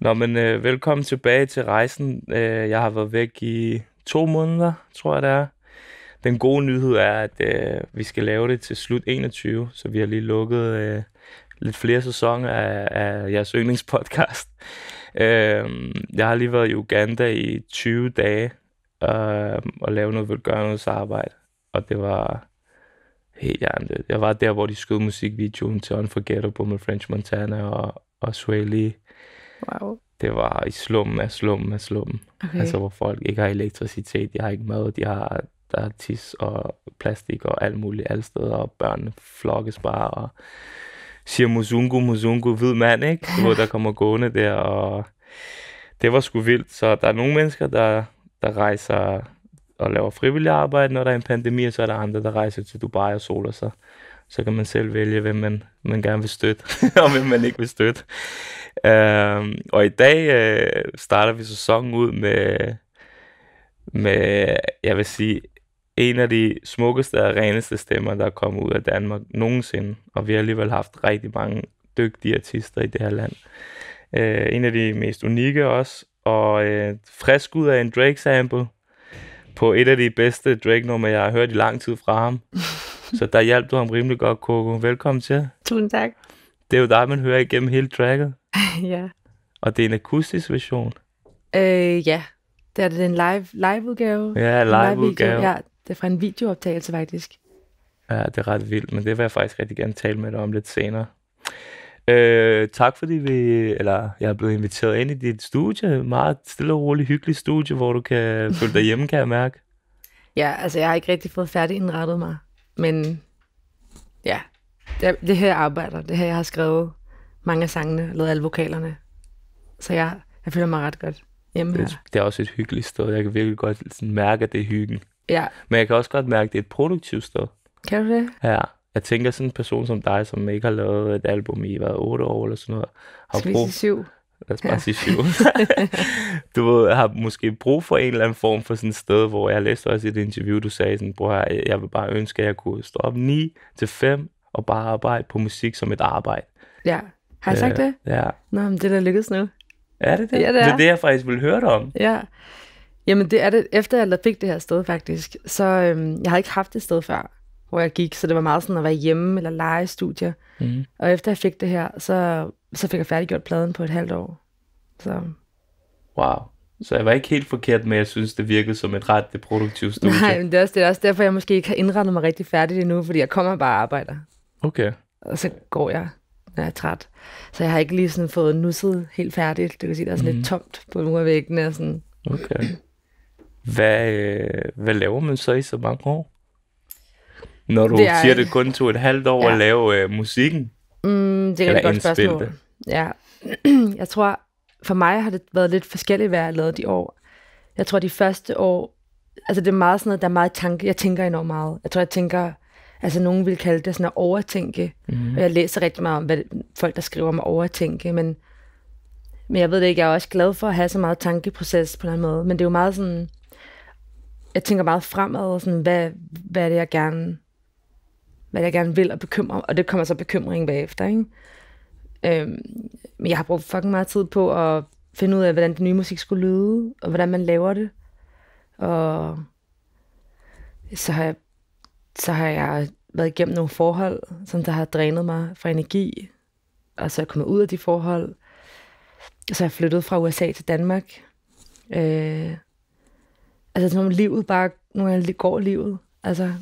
Nå, men øh, velkommen tilbage til rejsen. Øh, jeg har været væk i to måneder, tror jeg det er. Den gode nyhed er, at øh, vi skal lave det til slut 21, så vi har lige lukket øh, lidt flere sæsoner af, af jeres yndlingspodcast. Øh, jeg har lige været i Uganda i 20 dage øh, og lavet noget velgørenhedsarbejde, og det var helt jernet. Jeg var der, hvor de skød musikvideoen til Unforgettable med French Montana og, og Lee. Wow. Det var i slum af slum af slum. Okay. Altså, hvor folk ikke har elektricitet, de har ikke mad, de har, der er tis og plastik og alt muligt alle steder, og børnene flokkes bare, og siger Muzungu, Muzungu, hvid mand, ikke? Du ved, der kommer gående der, og det var sgu vildt. Så der er nogle mennesker, der, der rejser og laver frivillig arbejde, når der er en pandemi, og så er der andre, der rejser til Dubai og soler sig så kan man selv vælge, hvem man, man gerne vil støtte, og hvem man ikke vil støtte. Øh, og i dag øh, starter vi sæsonen ud med, med, jeg vil sige, en af de smukkeste og reneste stemmer, der er kommet ud af Danmark nogensinde. Og vi har alligevel haft rigtig mange dygtige artister i det her land. Øh, en af de mest unikke også. Og øh, frisk ud af en Drake-sample på et af de bedste Drake-numre, jeg har hørt i lang tid fra ham. Så der hjalp du ham rimelig godt, Coco. Velkommen til. Tusind tak. Det er jo dig, man hører igennem hele tracket. ja. Og det er en akustisk version. Øh, ja. Det er det en live, live udgave. Ja, live, live udgave. Ja, det er fra en videooptagelse faktisk. Ja, det er ret vildt, men det vil jeg faktisk rigtig gerne tale med dig om lidt senere. Øh, tak fordi vi, eller jeg er blevet inviteret ind i dit studie, meget stille og roligt hyggeligt studie, hvor du kan føle dig hjemme, kan jeg mærke. Ja, altså jeg har ikke rigtig fået færdig indrettet mig. Men ja, det, det her arbejder. Det her, jeg har skrevet mange af sangene, lavet alle vokalerne. Så jeg, jeg føler mig ret godt hjemme det, her. Det er også et hyggeligt sted. Jeg kan virkelig godt sådan mærke, at det er hyggen. Ja. Men jeg kan også godt mærke, at det er et produktivt sted. Kan du det? Ja. Jeg tænker, sådan en person som dig, som ikke har lavet et album i hvad, 8 år eller sådan noget, har Skal brug... syv? lad os bare ja. sige syv, du har måske brug for en eller anden form for sådan et sted, hvor jeg læste også i et interview, du sagde sådan, bror, jeg, jeg vil bare ønske, at jeg kunne stå op 9 til 5 og bare arbejde på musik som et arbejde. Ja, har jeg sagt øh, det? Ja. Nå, men det er da lykkedes nu. Er det det? Ja, det er. Det er det, jeg faktisk ville høre dig om. Ja. Jamen, det er det. Efter jeg fik det her sted, faktisk, så øhm, jeg havde ikke haft et sted før, hvor jeg gik, så det var meget sådan at være hjemme eller lege i studier. Mm. Og efter jeg fik det her, så så fik jeg færdiggjort pladen på et halvt år. Så. Wow. Så jeg var ikke helt forkert med, at jeg synes, det virkede som et ret produktivt studie. Nej, men det er, også, det er også derfor, jeg måske ikke har indrettet mig rigtig færdigt endnu, fordi jeg kommer bare og arbejder. Okay. Og så går jeg, når jeg er træt. Så jeg har ikke lige sådan fået nusset helt færdigt. Det kan sige, der er sådan mm. lidt mhm. tomt på nogle af væggene. Og sådan. Okay. Hvad, øh, hvad laver man så i så mange år? Når du det er... siger, det kun tog et halvt år ja. at lave øh, musikken. Mm, det er et godt spørgsmål. Det. Ja. jeg tror, for mig har det været lidt forskelligt, hvad jeg lavede de år. Jeg tror, de første år, altså det er meget sådan noget, der er meget tanke. Jeg tænker enormt meget. Jeg tror, jeg tænker, altså nogen vil kalde det sådan at overtænke. Mm. Og jeg læser rigtig meget om, hvad folk, der skriver om at overtænke, men, men jeg ved det ikke, jeg er også glad for at have så meget tankeproces på den måde, men det er jo meget sådan, jeg tænker meget fremad, sådan, hvad, hvad er det, jeg gerne hvad jeg gerne vil og bekymre, og det kommer så bekymringen bagefter, ikke? Øhm, men jeg har brugt fucking meget tid på at finde ud af, hvordan den nye musik skulle lyde, og hvordan man laver det. Og så har jeg, så har jeg været igennem nogle forhold, som der har drænet mig fra energi, og så er jeg kommet ud af de forhold. Og så er jeg flyttet fra USA til Danmark. Øh, altså, som livet bare, nogle gange går livet. Altså,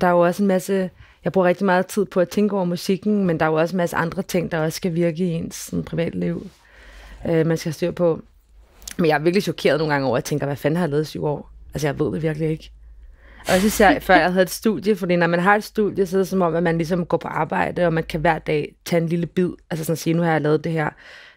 der er jo også en masse, jeg bruger rigtig meget tid på at tænke over musikken, men der er jo også en masse andre ting, der også skal virke i ens sådan, privatliv, øh, man skal styre på. Men jeg er virkelig chokeret nogle gange over, at jeg tænker, hvad fanden har jeg lavet i syv år? Altså, jeg ved det virkelig ikke. Også især før jeg havde et studie, fordi når man har et studie, så er det som om, at man ligesom går på arbejde, og man kan hver dag tage en lille bid, altså sådan at sige, nu har jeg lavet det her.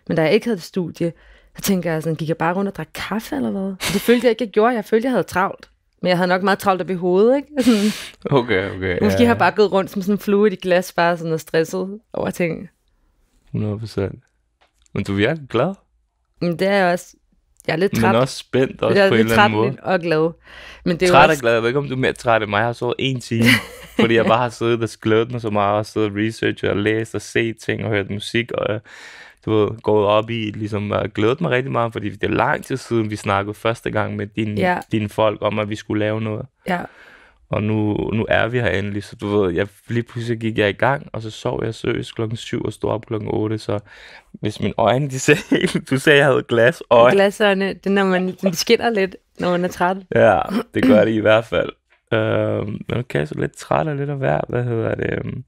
Men da jeg ikke havde et studie, så tænker jeg sådan, gik jeg bare rundt og drak kaffe eller hvad? Og det følte jeg ikke, jeg gjorde. Jeg følte, jeg havde travlt. Men jeg havde nok meget travlt op i hovedet, ikke? Sådan, okay, okay. Måske ja, ja. har bare gået rundt som sådan en flue i glas, bare sådan noget stresset over ting. 100 procent. Men du virker glad. Men det er jeg også. Jeg er lidt træt. Men også spændt også jeg er på en eller anden måde. og glad. Men det er træt også... og glad. Jeg ved ikke, om du er mere træt end mig. Jeg har sovet en time, fordi jeg bare har siddet og glædet mig så meget, og siddet og researchet og læst og set ting og hørt musik. Og, du ved, gået op i, ligesom og glædet mig rigtig meget, fordi det er lang tid siden, vi snakkede første gang med din, ja. dine folk om, at vi skulle lave noget. Ja. Og nu, nu er vi her endelig, så du ved, jeg, lige pludselig gik jeg i gang, og så sov jeg søs klokken 7 og stod op klokken 8, så hvis mine øjne, de sagde, du sagde, jeg havde glas øjne. Glasøjne, det når man de skinner lidt, når man er træt. Ja, det gør det i hvert fald. Uh, men okay, så lidt træt og lidt af hver, hvad hedder det? Øhm,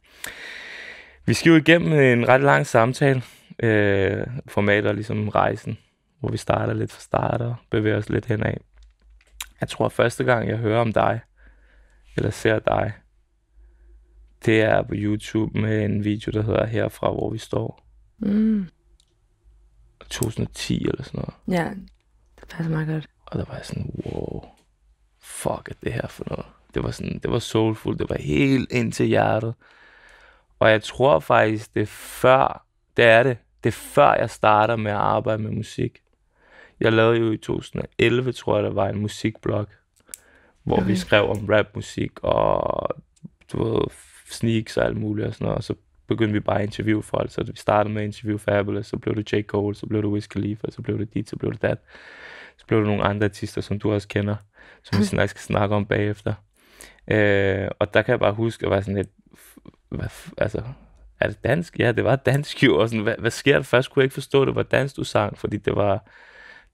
vi skal jo igennem en ret lang samtale, øh, formater, ligesom rejsen, hvor vi starter lidt fra start og bevæger os lidt henad. Jeg tror, at første gang, jeg hører om dig, eller ser dig, det er på YouTube med en video, der hedder Herfra, hvor vi står. Mm. 2010 eller sådan noget. Ja, det passer meget godt. Og der var jeg sådan, wow, fuck er det her for noget. Det var, sådan, det var soulful, det var helt ind til hjertet. Og jeg tror faktisk, det er før, det er det, det er før jeg starter med at arbejde med musik. Jeg lavede jo i 2011, tror jeg, der var en musikblog, hvor okay. vi skrev om rapmusik og du ved, sneaks og alt muligt og sådan noget. Og så begyndte vi bare at interviewe folk. Så vi startede med at interviewe Fabulous, så blev det J. Cole, så blev det Wiz Khalifa, så blev det dit, så blev det dat. Så blev det nogle andre artister, som du også kender, som vi hm. snakker, skal snakke om bagefter. Øh, og der kan jeg bare huske, at var sådan lidt, hvad, altså, er det dansk? Ja, det var dansk jo, og sådan, hvad, hvad sker der? Først kunne jeg ikke forstå, at det var dansk, du sang, fordi det var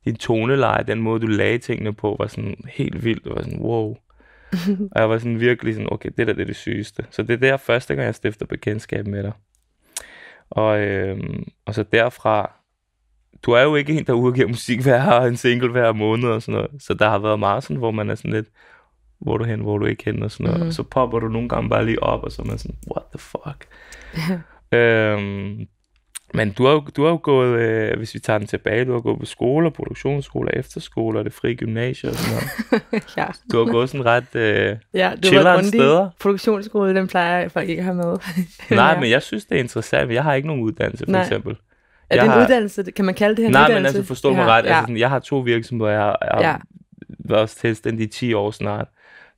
din toneleje, den måde, du lagde tingene på, var sådan helt vildt, det var sådan, wow. og jeg var sådan virkelig sådan, okay, det der det er det sygeste. Så det er der første gang, jeg stifter bekendtskab med dig. Og, øhm, og så derfra, du er jo ikke en, der udgiver musik hver en single hver måned og sådan noget. Så der har været meget sådan, hvor man er sådan lidt, hvor du hen, hvor du ikke hen og sådan noget. Mm. Og så popper du nogle gange bare lige op, og så er man sådan, what the fuck? øhm, men du har jo, du har jo gået, øh, hvis vi tager den tilbage, du har gået på skoler, produktionsskoler, efterskoler, det frie gymnasie og sådan noget. ja. Du har gået sådan ret øh, ja, du chilleren steder. Produktionsskole, den plejer faktisk ikke at have med. Nej, ja. men jeg synes, det er interessant. Jeg har ikke nogen uddannelse, for Nej. eksempel. Er jeg det en har... uddannelse? Kan man kalde det her Nej, en uddannelse? Nej, men altså forstå mig ja, ret. Altså, sådan, jeg har to virksomheder, jeg har, jeg har ja. været selvstændig i 10 år snart.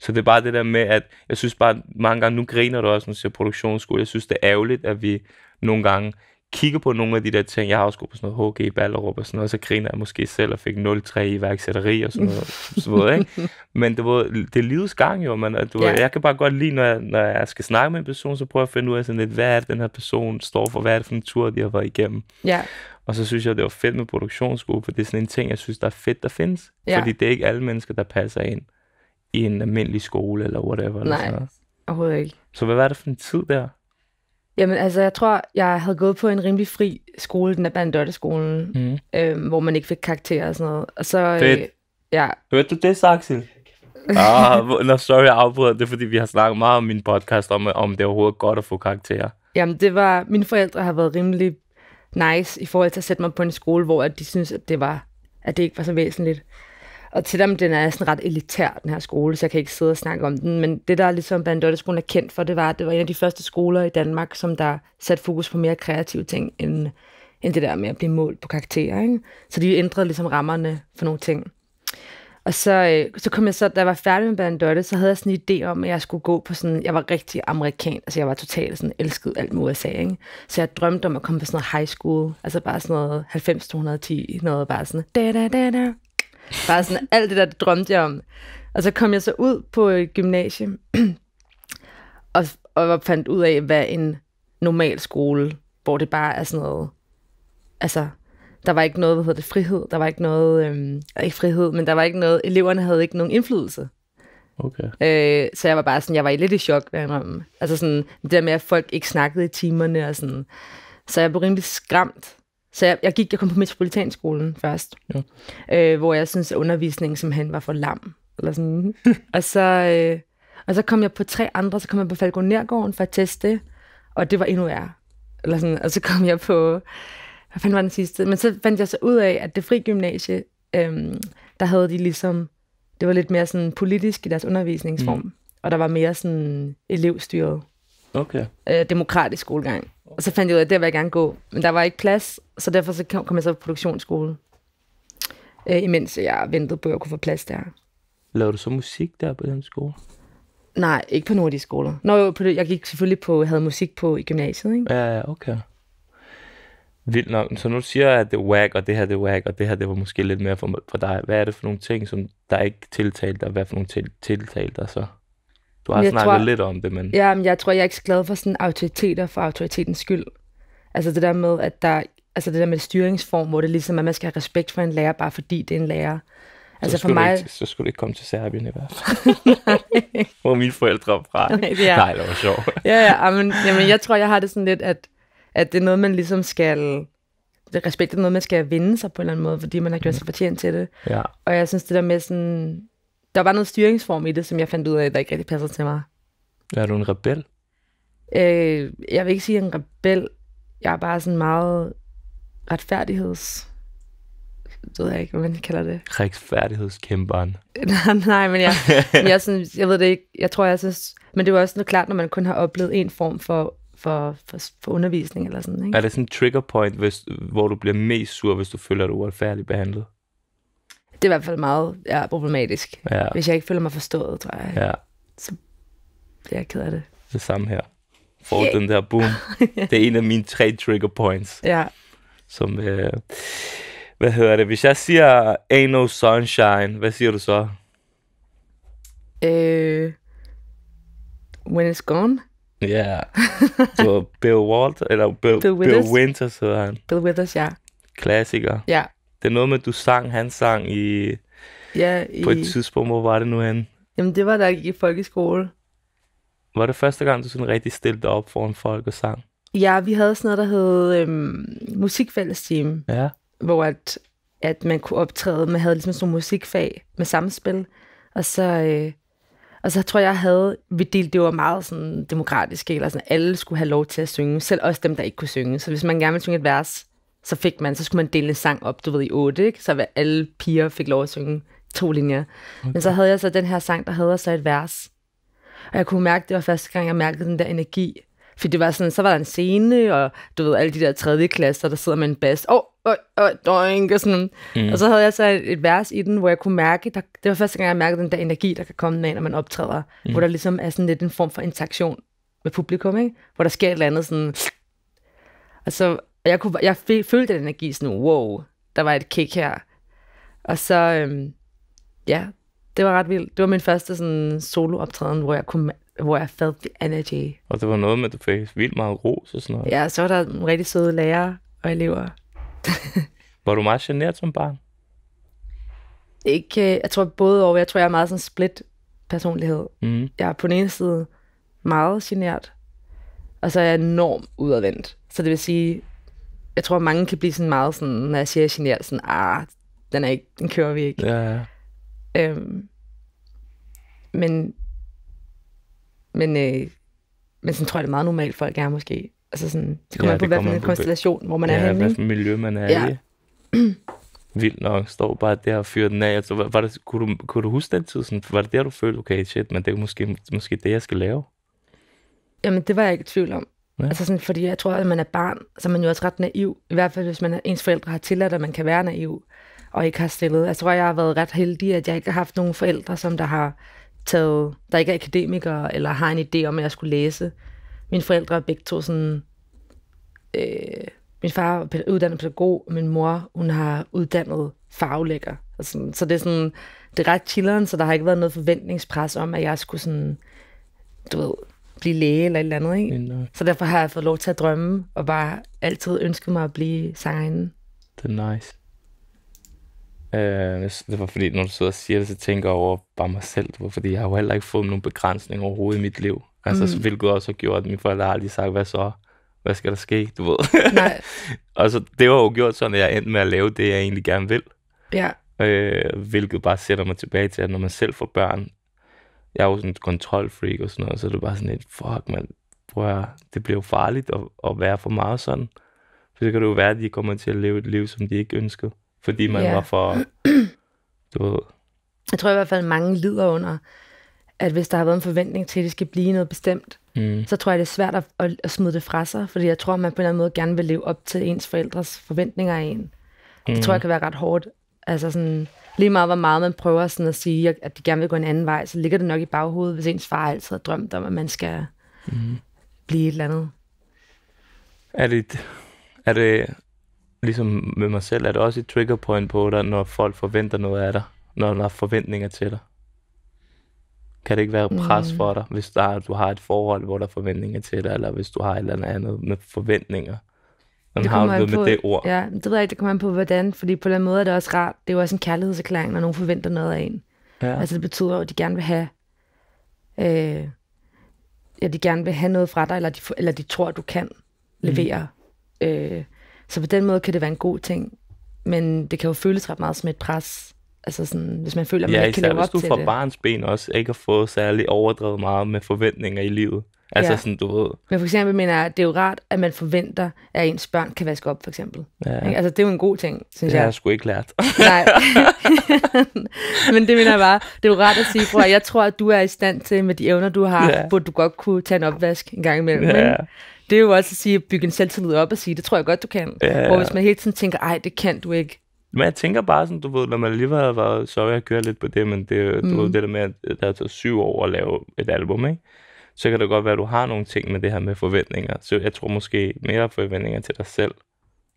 Så det er bare det der med, at jeg synes bare, mange gange, nu griner du også, når du siger produktionsskole, jeg synes, det er ærgerligt, at vi nogle gange kigger på nogle af de der ting. Jeg har også gået på sådan noget HG Ballerup og sådan noget, og så griner jeg måske selv og fik 0-3 i værksætteri og sådan noget. så ved, ikke? Men det, var, det er livets gang jo, man. Du, yeah. Jeg kan bare godt lide, når jeg, når jeg skal snakke med en person, så prøver jeg at finde ud af sådan lidt, hvad er det, den her person står for, hvad er det for en tur, de har været igennem. Yeah. Og så synes jeg, det var fedt med produktionsskole, for det er sådan en ting, jeg synes, der er fedt, der findes. Yeah. Fordi det er ikke alle mennesker, der passer ind i en almindelig skole eller whatever. Nej, eller overhovedet ikke. Så hvad var det for en tid der? Jamen altså, jeg tror, jeg havde gået på en rimelig fri skole, den der Bandotteskolen, mm. øhm, hvor man ikke fik karakterer og sådan noget. Og så, øh, Fedt. Øh, ja. Hørte du det, Saxel? ah, no, sorry, jeg afbryder det, fordi vi har snakket meget om min podcast, om, om det er overhovedet godt at få karakterer. Jamen, det var, mine forældre har været rimelig nice i forhold til at sætte mig på en skole, hvor at de synes at det var, at det ikke var så væsentligt. Og til dem, den er sådan ret elitær, den her skole, så jeg kan ikke sidde og snakke om den. Men det, der ligesom Bandotteskolen er kendt for, det var, at det var en af de første skoler i Danmark, som der satte fokus på mere kreative ting, end, end det der med at blive målt på karakterer. Ikke? Så de ændrede ligesom rammerne for nogle ting. Og så, øh, så kom jeg så, da jeg var færdig med Bandotte, så havde jeg sådan en idé om, at jeg skulle gå på sådan, jeg var rigtig amerikan, altså jeg var totalt sådan elsket alt med USA, ikke? Så jeg drømte om at komme på sådan noget high school, altså bare sådan noget 90-210, noget bare sådan da da da da Bare sådan alt det der, det drømte jeg om. Og så kom jeg så ud på et gymnasie, og, og fandt ud af, hvad en normal skole, hvor det bare er sådan noget, altså, der var ikke noget, hvad hedder det, frihed, der var ikke noget, øhm, ikke frihed, men der var ikke noget, eleverne havde ikke nogen indflydelse. Okay. Øh, så jeg var bare sådan, jeg var lidt i chok, Altså sådan, det der med, at folk ikke snakkede i timerne og sådan. Så jeg blev rimelig skræmt så jeg, jeg, gik, jeg kom på Metropolitanskolen først, ja. øh, hvor jeg synes at undervisningen som han var for lam. Eller sådan. og, så, øh, og så kom jeg på tre andre, så kom jeg på Falconergården for at teste og det var endnu værre. Eller sådan, og så kom jeg på, hvad fanden var den sidste? Men så fandt jeg så ud af, at det fri gymnasie, øh, der havde de ligesom, det var lidt mere sådan politisk i deres undervisningsform, mm. og der var mere sådan elevstyret, okay. øh, demokratisk skolegang. Og så fandt jeg ud af, at der vil jeg gerne gå. Men der var ikke plads, så derfor så kom jeg så på produktionsskole. Øh, imens jeg ventede på, at kunne få plads der. Lavede du så musik der på den skole? Nej, ikke på de skoler. Nå, jeg, på jeg gik selvfølgelig på, havde musik på i gymnasiet, ikke? Ja, ja, okay. Vildt nok. Så nu siger jeg, at det er whack, og det her det er whack, og det her det var måske lidt mere for, for dig. Hvad er det for nogle ting, som der ikke tiltalte dig? Hvad for nogle til, tiltalte dig så? Du har jeg snakket tror, lidt om det, men... Ja, men jeg tror, jeg er ikke så glad for sådan autoriteter for autoritetens skyld. Altså det der med, at der... Altså det der med styringsform, hvor det ligesom er, at man skal have respekt for en lærer, bare fordi det er en lærer. Altså så for mig... Ikke, så skulle du ikke komme til Serbien i hvert fald. hvor mine forældre er fra. Nej, det er... Nej, det var sjovt. ja, ja, men jamen, jeg tror, jeg har det sådan lidt, at, at det er noget, man ligesom skal... Respekt er noget, man skal vinde sig på en eller anden måde, fordi man har gjort sig fortjent til det. Ja. Og jeg synes, det der med sådan der var noget styringsform i det, som jeg fandt ud af, der ikke rigtig passer til mig. Er du en rebel? Øh, jeg vil ikke sige en rebel. Jeg er bare sådan meget retfærdigheds... Det ved jeg ikke, hvad man kalder det. Retfærdighedskæmperen. nej, nej, men jeg, men jeg, sådan, jeg ved det ikke. Jeg tror, jeg synes... Men det er jo også noget klart, når man kun har oplevet en form for, for, for, for undervisning eller sådan, ikke? Er det sådan en trigger point, hvis, hvor du bliver mest sur, hvis du føler dig uretfærdigt behandlet? det er i hvert fald meget ja, problematisk. Ja. Hvis jeg ikke føler mig forstået, tror jeg, ja. så bliver jeg ked af det. Det samme her. For yeah. den der boom. det er en af mine tre trigger points. Ja. Som, øh, hvad hedder det? Hvis jeg siger, ain't no sunshine, hvad siger du så? Øh, when it's gone? Ja. Yeah. Så Bill Walter, eller Bill, Bill Bill Winters hedder han. Bill Withers, ja. Klassiker. Ja. Det er noget med, at du sang, han sang i, ja, i... på et tidspunkt. Hvor var det nu han? Jamen, det var da jeg gik i folkeskole. Var det første gang, du sådan rigtig stillede op foran folk og sang? Ja, vi havde sådan noget, der hed øhm, musikfællesteam. Ja. Hvor at, at man kunne optræde, man havde ligesom sådan nogle musikfag med samspil. Og så, øh, og så tror jeg, jeg havde, vi delte, det var meget sådan demokratisk, eller sådan, alle skulle have lov til at synge, selv også dem, der ikke kunne synge. Så hvis man gerne ville synge et vers, så fik man, så skulle man dele en sang op, du ved, i otte, ikke? Så alle piger fik lov at synge to linjer. Okay. Men så havde jeg så den her sang, der havde så et vers. Og jeg kunne mærke, det var første gang, jeg mærkede den der energi. For det var sådan, så var der en scene, og du ved, alle de der tredje klasser, der sidder med en bas. Åh, oh, oh, oh, og sådan. Mm. Og så havde jeg så et, et vers i den, hvor jeg kunne mærke, der, det var første gang, jeg mærkede den der energi, der kan komme med, når man optræder. Mm. Hvor der ligesom er sådan lidt en form for interaktion med publikum, ikke? Hvor der sker et eller andet sådan... Og så og jeg, kunne, jeg følte den energi sådan, wow, der var et kick her. Og så, øhm, ja, det var ret vildt. Det var min første sådan solooptræden, hvor jeg kunne hvor jeg felt the energy. Og det var noget med, at du fik vildt meget ros og sådan noget. Ja, så var der nogle rigtig søde lærere og elever. var du meget generet som barn? Ikke, øh, jeg tror både over, jeg tror, jeg er meget sådan split personlighed. Mm. Jeg er på den ene side meget genert, og så er jeg enormt udadvendt. Så det vil sige, jeg tror, mange kan blive sådan meget sådan, når jeg siger genert, sådan, ah, den, er ikke, den kører vi ikke. Ja, ja. Øhm, men men, øh, men sådan tror jeg, det er meget normalt, folk er måske. Altså sådan, det kommer ja, på, hvad for en konstellation, hvor man ja, er henne. Ja, hvad for miljø man er ja. i. Vildt nok, står bare der og fyrer den af. Altså, var, var det, kunne, du, kunne du huske den tid? Sådan, var det der, du følte, okay, shit, men det er måske, måske det, jeg skal lave? Jamen, det var jeg ikke i tvivl om. Ja. Altså sådan, fordi jeg tror, at man er barn, så er man jo også ret naiv. I hvert fald, hvis man, er, ens forældre har tilladt, at man kan være naiv, og ikke har stillet. Jeg tror, jeg har været ret heldig, at jeg ikke har haft nogen forældre, som der har taget, der ikke er akademikere, eller har en idé om, at jeg skulle læse. Mine forældre er begge to sådan... Øh, min far er uddannet pædagog, og min mor, hun har uddannet farvelægger. Og sådan, så det er sådan, det er ret chilleren, så der har ikke været noget forventningspres om, at jeg skulle sådan, du ved, blive læge eller et eller andet. Ikke? Så derfor har jeg fået lov til at drømme, og bare altid ønsket mig at blive sangerinde. Det er nice. Øh, det var fordi, når du sidder og siger det, så tænker jeg over bare mig selv. Det var Fordi jeg har jo heller ikke fået nogen begrænsning overhovedet i mit liv. Altså, mm. hvilket også har gjort, at mine forældre har aldrig sagt, hvad så? Hvad skal der ske? Du ved. Nej. altså, det var jo gjort sådan, at jeg endte med at lave det, jeg egentlig gerne vil. Ja. Øh, hvilket bare sætter mig tilbage til, at når man selv får børn, jeg er jo sådan en kontrolfreak og sådan noget, så det bare sådan et, fuck man, prøv at, det bliver jo farligt at, at være for meget sådan. For så kan det jo være, at de kommer til at leve et liv, som de ikke ønskede, fordi man yeah. var for, du ved. Jeg tror i hvert fald, mange lider under, at hvis der har været en forventning til, at det skal blive noget bestemt, mm. så tror jeg, det er svært at, at, at smide det fra sig, fordi jeg tror, man på en eller anden måde gerne vil leve op til ens forældres forventninger af en. Mm. Det tror jeg kan være ret hårdt. Altså sådan, lige meget hvor meget man prøver sådan at sige, at de gerne vil gå en anden vej, så ligger det nok i baghovedet, hvis ens far altid har drømt om, at man skal mm. blive et eller andet. Er det, er det, ligesom med mig selv, er det også et trigger point på dig, når folk forventer noget af dig, når der er forventninger til dig? Kan det ikke være pres mm. for dig, hvis der, du har et forhold, hvor der er forventninger til dig, eller hvis du har et eller andet med forventninger det har det med på, det ord. Ja, det ved jeg ikke, det kommer an på, hvordan. Fordi på den måde er det også rart. Det er jo også en kærlighedserklæring, når nogen forventer noget af en. Ja. Altså det betyder at de gerne vil have... Øh, ja, de gerne vil have noget fra dig, eller de, eller de tror, at du kan mm. levere. Mm. Øh, så på den måde kan det være en god ting. Men det kan jo føles ret meget som et pres. Altså sådan, hvis man føler, at man ja, ikke kan leve op til det. Ja, især hvis du fra barns ben også ikke har fået særlig overdrevet meget med forventninger i livet. Altså ja. sådan, du ved. Men for eksempel mener jeg, at det er jo rart, at man forventer, at ens børn kan vaske op, for eksempel. Ja. Altså, det er jo en god ting, synes jeg. Det har jeg sgu ikke lært. Nej. men det mener jeg bare, det er jo rart at sige, bror, jeg tror, at du er i stand til, med de evner, du har, ja. hvor du godt kunne tage en opvask en gang imellem. Ja. Ikke? Det er jo også at sige, bygge en selvtillid op og sige, det tror jeg godt, du kan. Ja. Hvor hvis man hele tiden tænker, ej, det kan du ikke, men jeg tænker bare sådan, du ved, når man alligevel har været, sorry, jeg kører lidt på det, men det, mm. ved, det der med, at der er taget syv år at lave et album, ikke? så kan det godt være, at du har nogle ting med det her med forventninger. Så jeg tror måske mere forventninger til dig selv,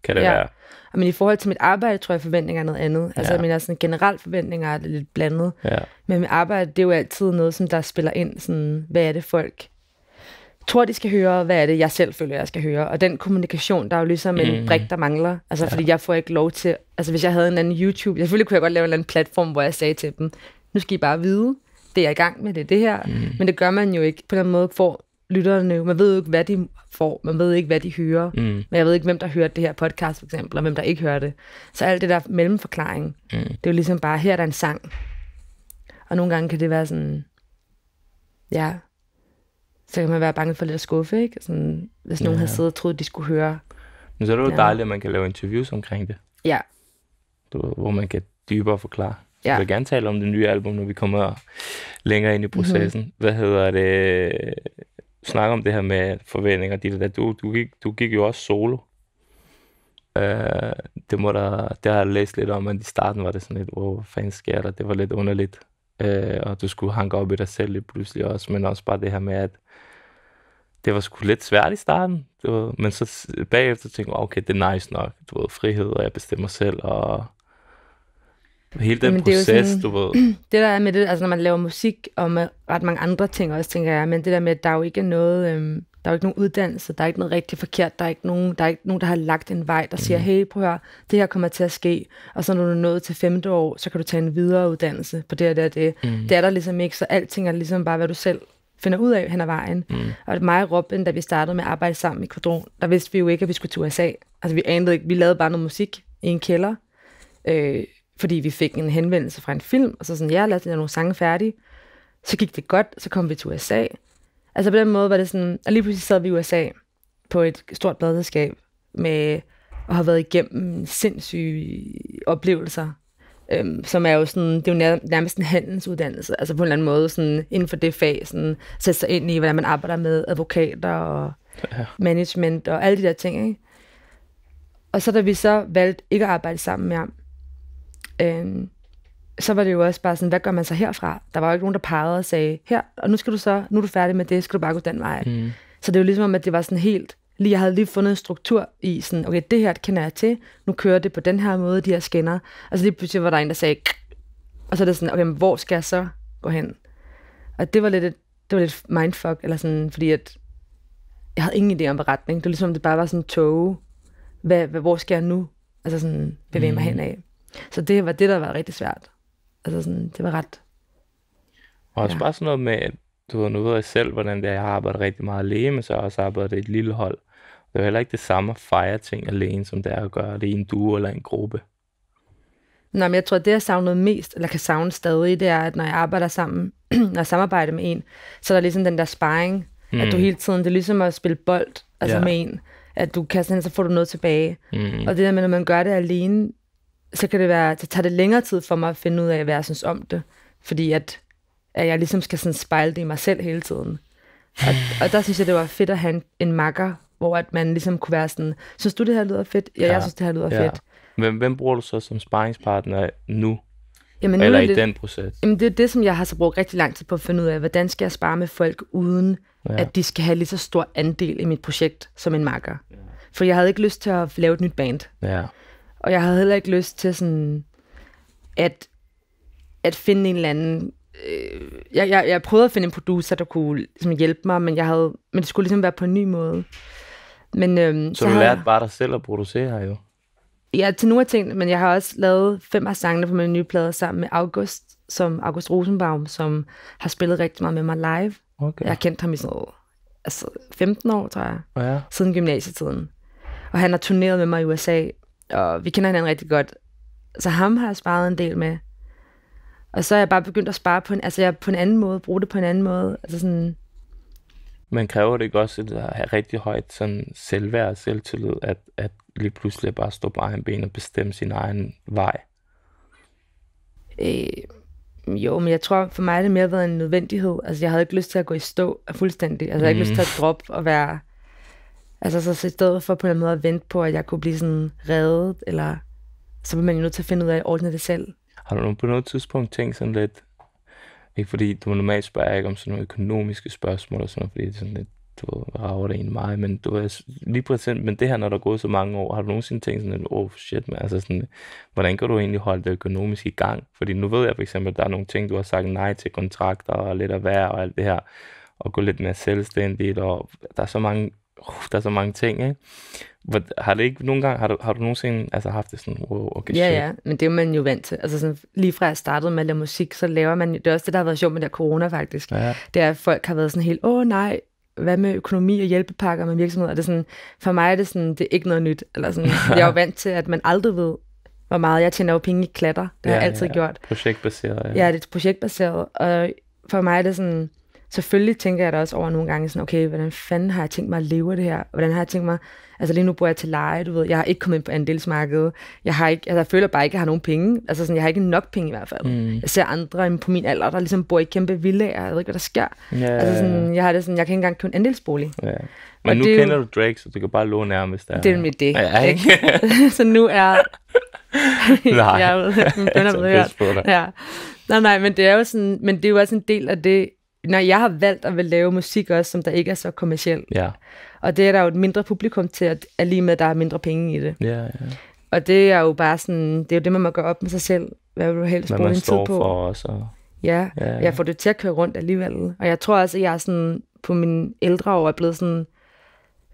kan det ja. være. Men i forhold til mit arbejde, tror jeg, forventninger er noget andet. Altså, ja. jeg mener, sådan, generelt forventninger er lidt blandet. Ja. Men mit arbejde, det er jo altid noget, som der spiller ind, sådan, hvad er det folk tror, de skal høre, hvad er det, jeg selv føler, jeg skal høre. Og den kommunikation, der er jo ligesom mm. en brik, der mangler. Altså, ja. fordi jeg får ikke lov til... Altså, hvis jeg havde en anden YouTube... Selvfølgelig kunne jeg godt lave en eller anden platform, hvor jeg sagde til dem, nu skal I bare vide, det er i gang med, det det her. Mm. Men det gør man jo ikke. På den måde får lytterne jo, man ved jo ikke, hvad de får, man ved ikke, hvad de hører. Mm. Men jeg ved ikke, hvem der hører det her podcast for eksempel, og hvem der ikke hører det. Så alt det der mellemforklaring, mm. det er jo ligesom bare, her er der en sang. Og nogle gange kan det være sådan, ja, så kan man være bange for lidt at skuffe, ikke? Sådan, hvis nogen ja. havde siddet og troet, de skulle høre. Men så er det jo ja. dejligt, at man kan lave interviews omkring det. Ja. Du, hvor man kan dybere forklare. Ja. Jeg vil gerne tale om det nye album, når vi kommer længere ind i mhm. processen. Mm-hmm. Hvad hedder det? Snak om det her med forventninger. Du, du, gik, du gik jo også solo. uh, det, må der, det har jeg læst lidt om, at i starten var det sådan lidt, hvor hvad fanden sker der? Det var lidt underligt. Uh, og du skulle hanke op i dig selv lidt pludselig også, men også bare det her med, at det var sgu lidt svært i starten, Du, men så bagefter tænkte jeg, okay, det er nice nok, du ved, frihed, og jeg bestemmer selv, og Hele den Jamen, proces, det er sådan, du ved. Det der er med det, altså når man laver musik, og med ret mange andre ting også, tænker jeg, men det der med, at der er jo ikke er noget, øhm, der er jo ikke nogen uddannelse, der er ikke noget rigtig forkert, der er ikke nogen, der, er ikke nogen, der har lagt en vej, der siger, mm. hey, prøv at det her kommer til at ske, og så når du er nået til femte år, så kan du tage en videre uddannelse på det og det og det. Mm. Det er der ligesom ikke, så alting er ligesom bare, hvad du selv finder ud af hen ad vejen. Mm. Og mig og Robin, da vi startede med at arbejde sammen i Kvadron, der vidste vi jo ikke, at vi skulle til USA. Altså vi anede ikke, vi lavede bare noget musik i en kælder, øh, fordi vi fik en henvendelse fra en film, og så sådan, ja, lad os nogle sange færdige. Så gik det godt, så kom vi til USA. Altså på den måde var det sådan, og lige pludselig sad vi i USA på et stort bladelskab med og har været igennem sindssyge oplevelser, øhm, som er jo sådan, det er jo nærmest en handelsuddannelse, altså på en eller anden måde sådan, inden for det fag, sådan, sætte sig ind i, hvordan man arbejder med advokater og ja. management og alle de der ting. Ikke? Og så da vi så valgte ikke at arbejde sammen med ham, Øhm, så var det jo også bare sådan, hvad gør man så herfra? Der var jo ikke nogen, der pegede og sagde, her, og nu skal du så, nu er du færdig med det, skal du bare gå den vej. Mm. Så det var jo ligesom at det var sådan helt, lige jeg havde lige fundet en struktur i sådan, okay, det her kender jeg til, nu kører det på den her måde, de her skinner. Og så lige pludselig var der en, der sagde, og så er det sådan, okay, men hvor skal jeg så gå hen? Og det var lidt, et, det var lidt mindfuck, eller sådan, fordi at jeg havde ingen idé om beretning. Det var ligesom, det bare var sådan tog. Hvad, hvad, hvor skal jeg nu? Altså sådan bevæge mm. mig henad. Så det var det, der var rigtig svært. Altså sådan, det var ret... Og også ja. bare sådan noget med, at du har nu ved jeg selv, hvordan det er. Jeg har arbejdet rigtig meget alene, men så har jeg også arbejdet i et lille hold. Det er heller ikke det samme at fejre ting alene, som det er at gøre det i en duo eller en gruppe. Nej, men jeg tror, at det, jeg savnede mest, eller kan savne stadig, det er, at når jeg arbejder sammen, når jeg samarbejder med en, så er der ligesom den der sparring, mm. at du mm. hele tiden, det er ligesom at spille bold, altså yeah. med en, at du kaster sådan, så får du noget tilbage. Mm. Og det der med, når man gør det alene, så kan det være, det tager det længere tid for mig at finde ud af, hvad jeg synes om det. Fordi at, at jeg ligesom skal sådan spejle det i mig selv hele tiden. Og, og der synes jeg, det var fedt at have en, en makker, hvor at man ligesom kunne være sådan, synes du, det her lyder fedt? Ja, ja. jeg synes, det her lyder ja. fedt. Hvem, hvem bruger du så som sparringspartner nu? Jamen, nu Eller det, i den proces? Jamen, det er det, som jeg har så brugt rigtig lang tid på at finde ud af. Hvordan skal jeg spare med folk, uden ja. at de skal have lige så stor andel i mit projekt som en makker? Ja. For jeg havde ikke lyst til at lave et nyt band. Ja. Og jeg havde heller ikke lyst til sådan, at, at finde en eller anden... Øh, jeg, jeg, jeg prøvede at finde en producer, der kunne ligesom, hjælpe mig, men, jeg havde, men det skulle ligesom være på en ny måde. Men, øhm, så, så du lærte bare dig selv at producere, her jo? Ja, til nogle af tingene, men jeg har også lavet fem af sangene på min nye plade sammen med August, som August Rosenbaum, som har spillet rigtig meget med mig live. Okay. Jeg har kendt ham i sådan noget, altså 15 år, tror jeg, ja. siden gymnasietiden. Og han har turneret med mig i USA, og vi kender hinanden rigtig godt. Så ham har jeg sparet en del med. Og så er jeg bare begyndt at spare på en, altså jeg på en anden måde, bruge det på en anden måde. Altså sådan... Man kræver det ikke også at have rigtig højt sådan selvværd og selvtillid, at, at lige pludselig bare stå på egen ben og bestemme sin egen vej? Øh, jo, men jeg tror for mig, det mere været en nødvendighed. Altså jeg havde ikke lyst til at gå i stå fuldstændig. Altså jeg havde mm. ikke lyst til at mm. droppe og være Altså så i stedet for på en måde at vente på, at jeg kunne blive sådan reddet, eller så bliver man jo nødt til at finde ud af at ordne det selv. Har du på noget tidspunkt tænkt sådan lidt, ikke fordi du normalt spørger ikke om sådan nogle økonomiske spørgsmål og sådan noget, fordi det er sådan lidt, du rager det egentlig meget, men du er altså, lige præcis, men det her, når der er gået så mange år, har du nogensinde tænkt sådan lidt, oh shit, man, altså sådan, hvordan kan du egentlig holde det økonomisk i gang? Fordi nu ved jeg for eksempel, at der er nogle ting, du har sagt nej til kontrakter og lidt af værd og alt det her, og gå lidt mere selvstændigt, og der er så mange uh, der er så mange ting, ikke? Hvor, har, det ikke nogle gange, har, du, har du nogensinde altså, haft det sådan, wow, okay, shit. ja, ja, men det er man jo vant til. Altså sådan, lige fra jeg startede med at lave musik, så laver man, det er også det, der har været sjovt med der corona faktisk, ja. det er, at folk har været sådan helt, åh oh, nej, hvad med økonomi og hjælpepakker med virksomheder? Er det sådan, for mig er det sådan, det er ikke noget nyt. Eller sådan, jeg er jo vant til, at man aldrig ved, hvor meget jeg tjener jo penge i klatter. Det ja, har jeg altid ja. gjort. Projektbaseret. Ja. ja, det er projektbaseret. Og for mig er det sådan, selvfølgelig tænker jeg da også over nogle gange sådan, okay, hvordan fanden har jeg tænkt mig at leve det her? Hvordan har jeg tænkt mig, altså lige nu bor jeg til leje, du ved, jeg har ikke kommet ind på andelsmarkedet, jeg, har ikke, altså, jeg føler bare ikke, at jeg har nogen penge, altså sådan, jeg har ikke nok penge i hvert fald. Mm. Jeg ser andre på min alder, der ligesom bor i kæmpe villaer, jeg ved ikke, hvad der sker. Yeah. Altså sådan, jeg har det sådan, jeg kan ikke engang købe en andelsbolig. Yeah. Men og nu det, kender du Drake, så du kan bare låne nærmest. Der. Det er mit det. Ja, ikke? så nu er... nej, jeg ved, jeg, er jeg, jeg, Ja. Nej, nej, men det er jo sådan, men det er jo også en del af det, når jeg har valgt at vil lave musik også, som der ikke er så kommersiel. Ja. Og det er der jo et mindre publikum til, at lige med, at der er mindre penge i det. Ja, ja. Og det er jo bare sådan, det er jo det, man må gøre op med sig selv. Hvad vil du helst bruge din tid på? for også. Ja, ja, ja, jeg får det til at køre rundt alligevel. Og jeg tror også, at jeg er sådan, på min ældre år er blevet sådan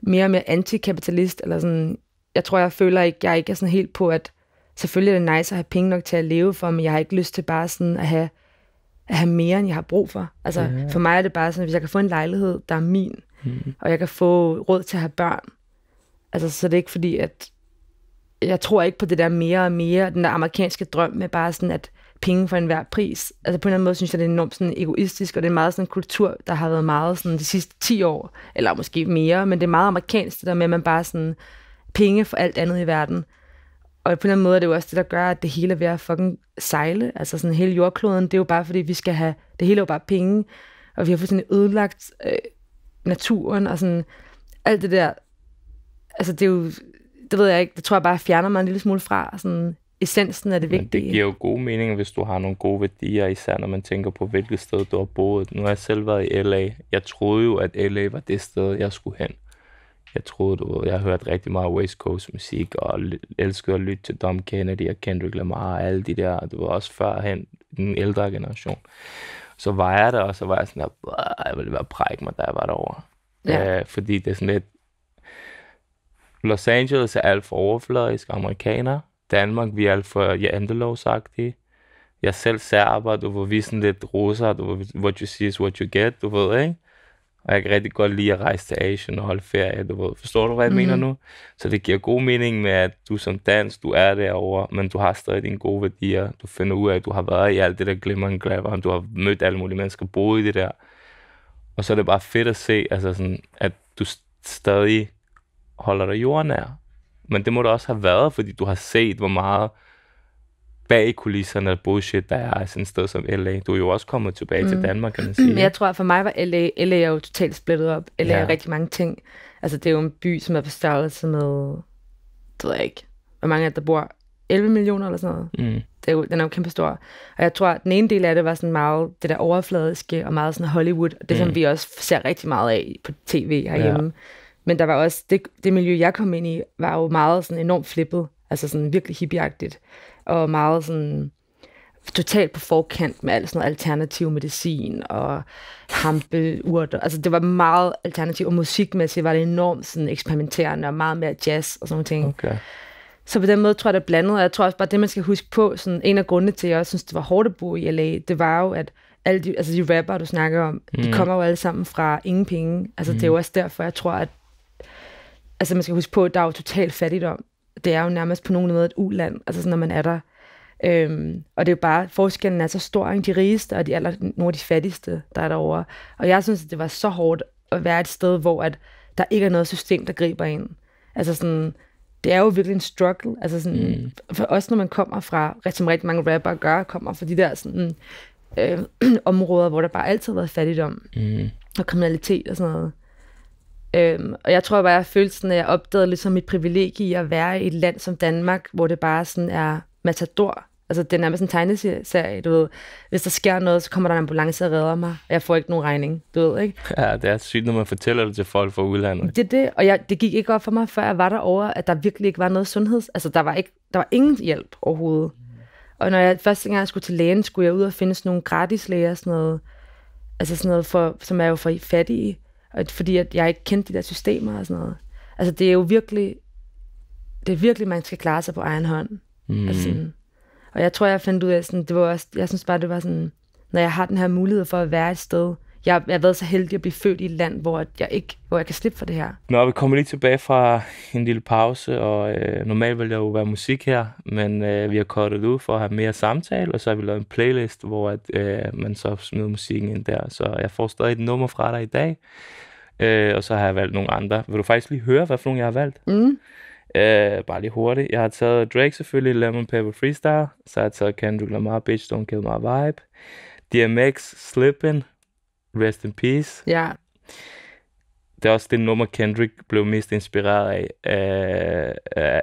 mere og mere antikapitalist, eller sådan, jeg tror, jeg føler ikke, jeg ikke er sådan helt på, at selvfølgelig er det nice at have penge nok til at leve for, men jeg har ikke lyst til bare sådan at have at have mere, end jeg har brug for. Altså, ja. for mig er det bare sådan, at hvis jeg kan få en lejlighed, der er min, mm. og jeg kan få råd til at have børn, altså, så det er ikke fordi, at jeg tror ikke på det der mere og mere, den der amerikanske drøm med bare sådan, at penge for enhver pris. Altså på en eller anden måde synes jeg, det er enormt sådan egoistisk, og det er meget sådan en kultur, der har været meget sådan de sidste 10 år, eller måske mere, men det er meget amerikansk, det der med, at man bare sådan penge for alt andet i verden og på anden måde er det jo også det, der gør, at det hele er ved at fucking sejle. Altså sådan hele jordkloden, det er jo bare fordi, vi skal have, det hele er jo bare penge, og vi har fuldstændig ødelagt øh, naturen, og sådan alt det der. Altså det er jo, det ved jeg ikke, det tror jeg bare fjerner mig en lille smule fra, sådan essensen er det vigtige. Men det giver jo god mening, hvis du har nogle gode værdier, især når man tænker på, hvilket sted du har boet. Nu har jeg selv været i LA. Jeg troede jo, at LA var det sted, jeg skulle hen jeg troede, du, jeg hørte rigtig meget West Coast musik, og elskede at lytte til Dom Kennedy og Kendrick Lamar og alle de der, det var også førhen den ældre generation. Så var jeg der, og så var jeg sådan at jeg ville være præg mig, da jeg var derovre. Ja. Øh, fordi det er sådan lidt, Los Angeles er alt for overfladisk amerikaner. Danmark, vi er alt for jantelovsagtige. Jeg selv serber, du var vi sådan lidt russer, du ved, what you see is what you get, du ved, ikke? Og jeg kan rigtig godt lide at rejse til Asien og holde ferie, du ved. Forstår du, hvad jeg mm-hmm. mener mhm. nu? Så det giver god mening med, at du som dans, du er derovre, men du har stadig dine gode værdier. Du finder ud af, at du har været i alt det der glimmer og glamour, du har mødt alle mulige mennesker, boet i det der. Og så er det bare fedt at se, altså sådan, at du stadig holder dig af. Men det må du også have været, fordi du har set, hvor meget bag kulisserne bullshit, der er sådan et sted som LA. Du er jo også kommet tilbage mm. til Danmark, kan man sige. Mm. Jeg tror, at for mig var LA, LA er jo totalt splittet op. LA ja. er rigtig mange ting. Altså, det er jo en by, som er på størrelse med, det ved jeg ikke, hvor mange af der bor 11 millioner eller sådan noget. Mm. Det er jo, den er jo kæmpe stor. Og jeg tror, at den ene del af det var sådan meget det der overfladiske og meget sådan Hollywood. Det, mm. som vi også ser rigtig meget af på tv herhjemme. Ja. Men der var også, det, det miljø, jeg kom ind i, var jo meget sådan enormt flippet. Altså sådan virkelig hippieagtigt og meget sådan totalt på forkant med alt sådan noget alternativ medicin og hampeurter. Altså det var meget alternativ, og musikmæssigt var det enormt sådan eksperimenterende og meget mere jazz og sådan noget ting. Okay. Så på den måde tror jeg, det er blandet, og jeg tror også bare, det man skal huske på, sådan en af grundene til, at jeg også synes, det var hårdt at bo i LA, det var jo, at alle de, altså de rapper, du snakker om, mm. de kommer jo alle sammen fra ingen penge. Altså mm. det er jo mm. også derfor, jeg tror, at altså man skal huske på, at der er jo total fattigdom det er jo nærmest på nogen måde et uland, altså sådan, når man er der. Øhm, og det er jo bare, forskellen er så stor, ikke? de rigeste og de aller, nogle af de fattigste, der er derovre. Og jeg synes, at det var så hårdt at være et sted, hvor at der ikke er noget system, der griber ind. Altså sådan, det er jo virkelig en struggle. Altså sådan, mm. for også når man kommer fra, som rigtig mange rapper gør, kommer fra de der sådan, øh, områder, hvor der bare altid har været fattigdom mm. og kriminalitet og sådan noget. Øhm, og jeg tror bare, jeg følte sådan, at jeg opdagede lidt som mit privilegie i at være i et land som Danmark, hvor det bare sådan er matador. Altså, det er nærmest en tegneserie, du ved. Hvis der sker noget, så kommer der en ambulance og redder mig, og jeg får ikke nogen regning, du ved, ikke? Ja, det er sygt, når man fortæller det til folk fra udlandet. Det er det, og jeg, det gik ikke op for mig, før jeg var derovre, at der virkelig ikke var noget sundheds... Altså, der var, ikke, der var ingen hjælp overhovedet. Og når jeg første gang skulle til lægen, skulle jeg ud og finde sådan nogle gratis læger, sådan noget, altså sådan noget for, som er jo for fattige. Og fordi at jeg ikke kendte de der systemer og sådan noget. Altså det er jo virkelig, det er virkelig, man skal klare sig på egen hånd. Mm. Altså Og jeg tror, jeg fandt ud af, sådan, det var også, jeg synes bare, det var sådan, når jeg har den her mulighed for at være et sted, jeg, jeg har været så heldig at blive født i et land, hvor jeg, ikke, hvor jeg kan slippe for det her. Nå, vi kommer lige tilbage fra en lille pause, og øh, normalt ville der jo være musik her, men øh, vi har kortet ud for at have mere samtale, og så har vi lavet en playlist, hvor at, øh, man så smider musikken ind der. Så jeg får stadig et nummer fra dig i dag, øh, og så har jeg valgt nogle andre. Vil du faktisk lige høre, hvad for nogle jeg har valgt? Mm. Øh, bare lige hurtigt. Jeg har taget Drake selvfølgelig, Lemon Pepper Freestyle, så har jeg taget Kendrick Lamar, Bitch Don't Kill My Vibe, DMX, Slippin', Rest in Peace. Ja. Det er også det nummer, Kendrick blev mest inspireret af, af,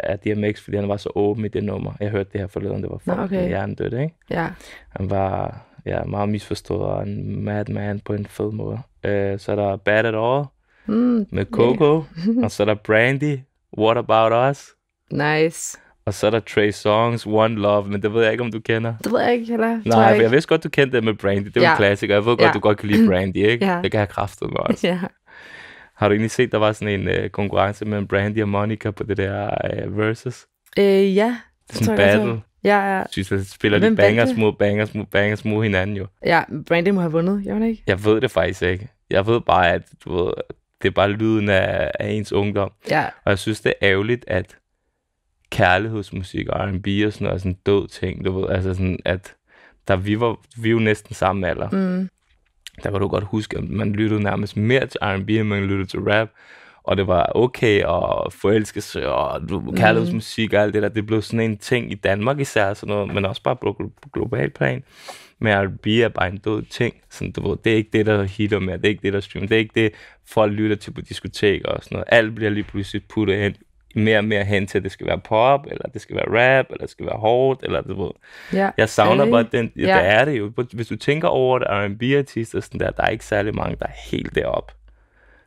af DMX, fordi han var så åben i det nummer. Jeg hørte det her forleden, det var for okay. hjernedødt, ikke? Ja. Han var ja, meget misforstået og en madman på en fed måde. Uh, så er der Bad At All mm, med Coco, yeah. og så er der Brandy, What About Us. Nice. Og så er der Trey Songs, One Love, men det ved jeg ikke, om du kender. Det ved jeg ikke heller. Nej, jeg, ikke. jeg vidste godt, du kendte det med Brandy. Det var ja. en klassiker. Jeg ved godt, ja. du godt kan lide Brandy, ikke? ja. Det kan jeg have mig også. ja. Har du egentlig set, der var sådan en øh, konkurrence mellem Brandy og Monica på det der øh, Versus? Øh, ja. Det er sådan en battle. Ja, ja. Synes, at spiller Hvem de bangers mod bangers mod bangers mod hinanden jo. Ja, Brandy må have vundet, jeg ved ikke. Jeg ved det faktisk ikke. Jeg ved bare, at du ved, det er bare lyden af, af ens ungdom. Ja. Og jeg synes, det er ærgerligt, at kærlighedsmusik, R&B og sådan noget, sådan død ting, du ved, altså sådan, at da vi var, vi var næsten samme alder, mm. der var du godt huske, at man lyttede nærmest mere til R&B, end man lyttede til rap, og det var okay at forelske sig, og mm. kærlighedsmusik og alt det der, det blev sådan en ting i Danmark især, sådan noget, men også bare på global plan. Men R&B er bare en død ting. Sådan, du ved, det er ikke det, der hitter med, det er ikke det, der streamer, det er ikke det, folk lytter til på diskoteker og sådan noget. Alt bliver lige pludselig puttet ind mere og mere hen til, at det skal være pop, eller det skal være rap, eller det skal være hårdt, eller du ved. Ja. Jeg savner hey. bare den, ja, yeah. der er det jo. Hvis du tænker over det, R&B-artister sådan der, der er ikke særlig mange, der er helt deroppe.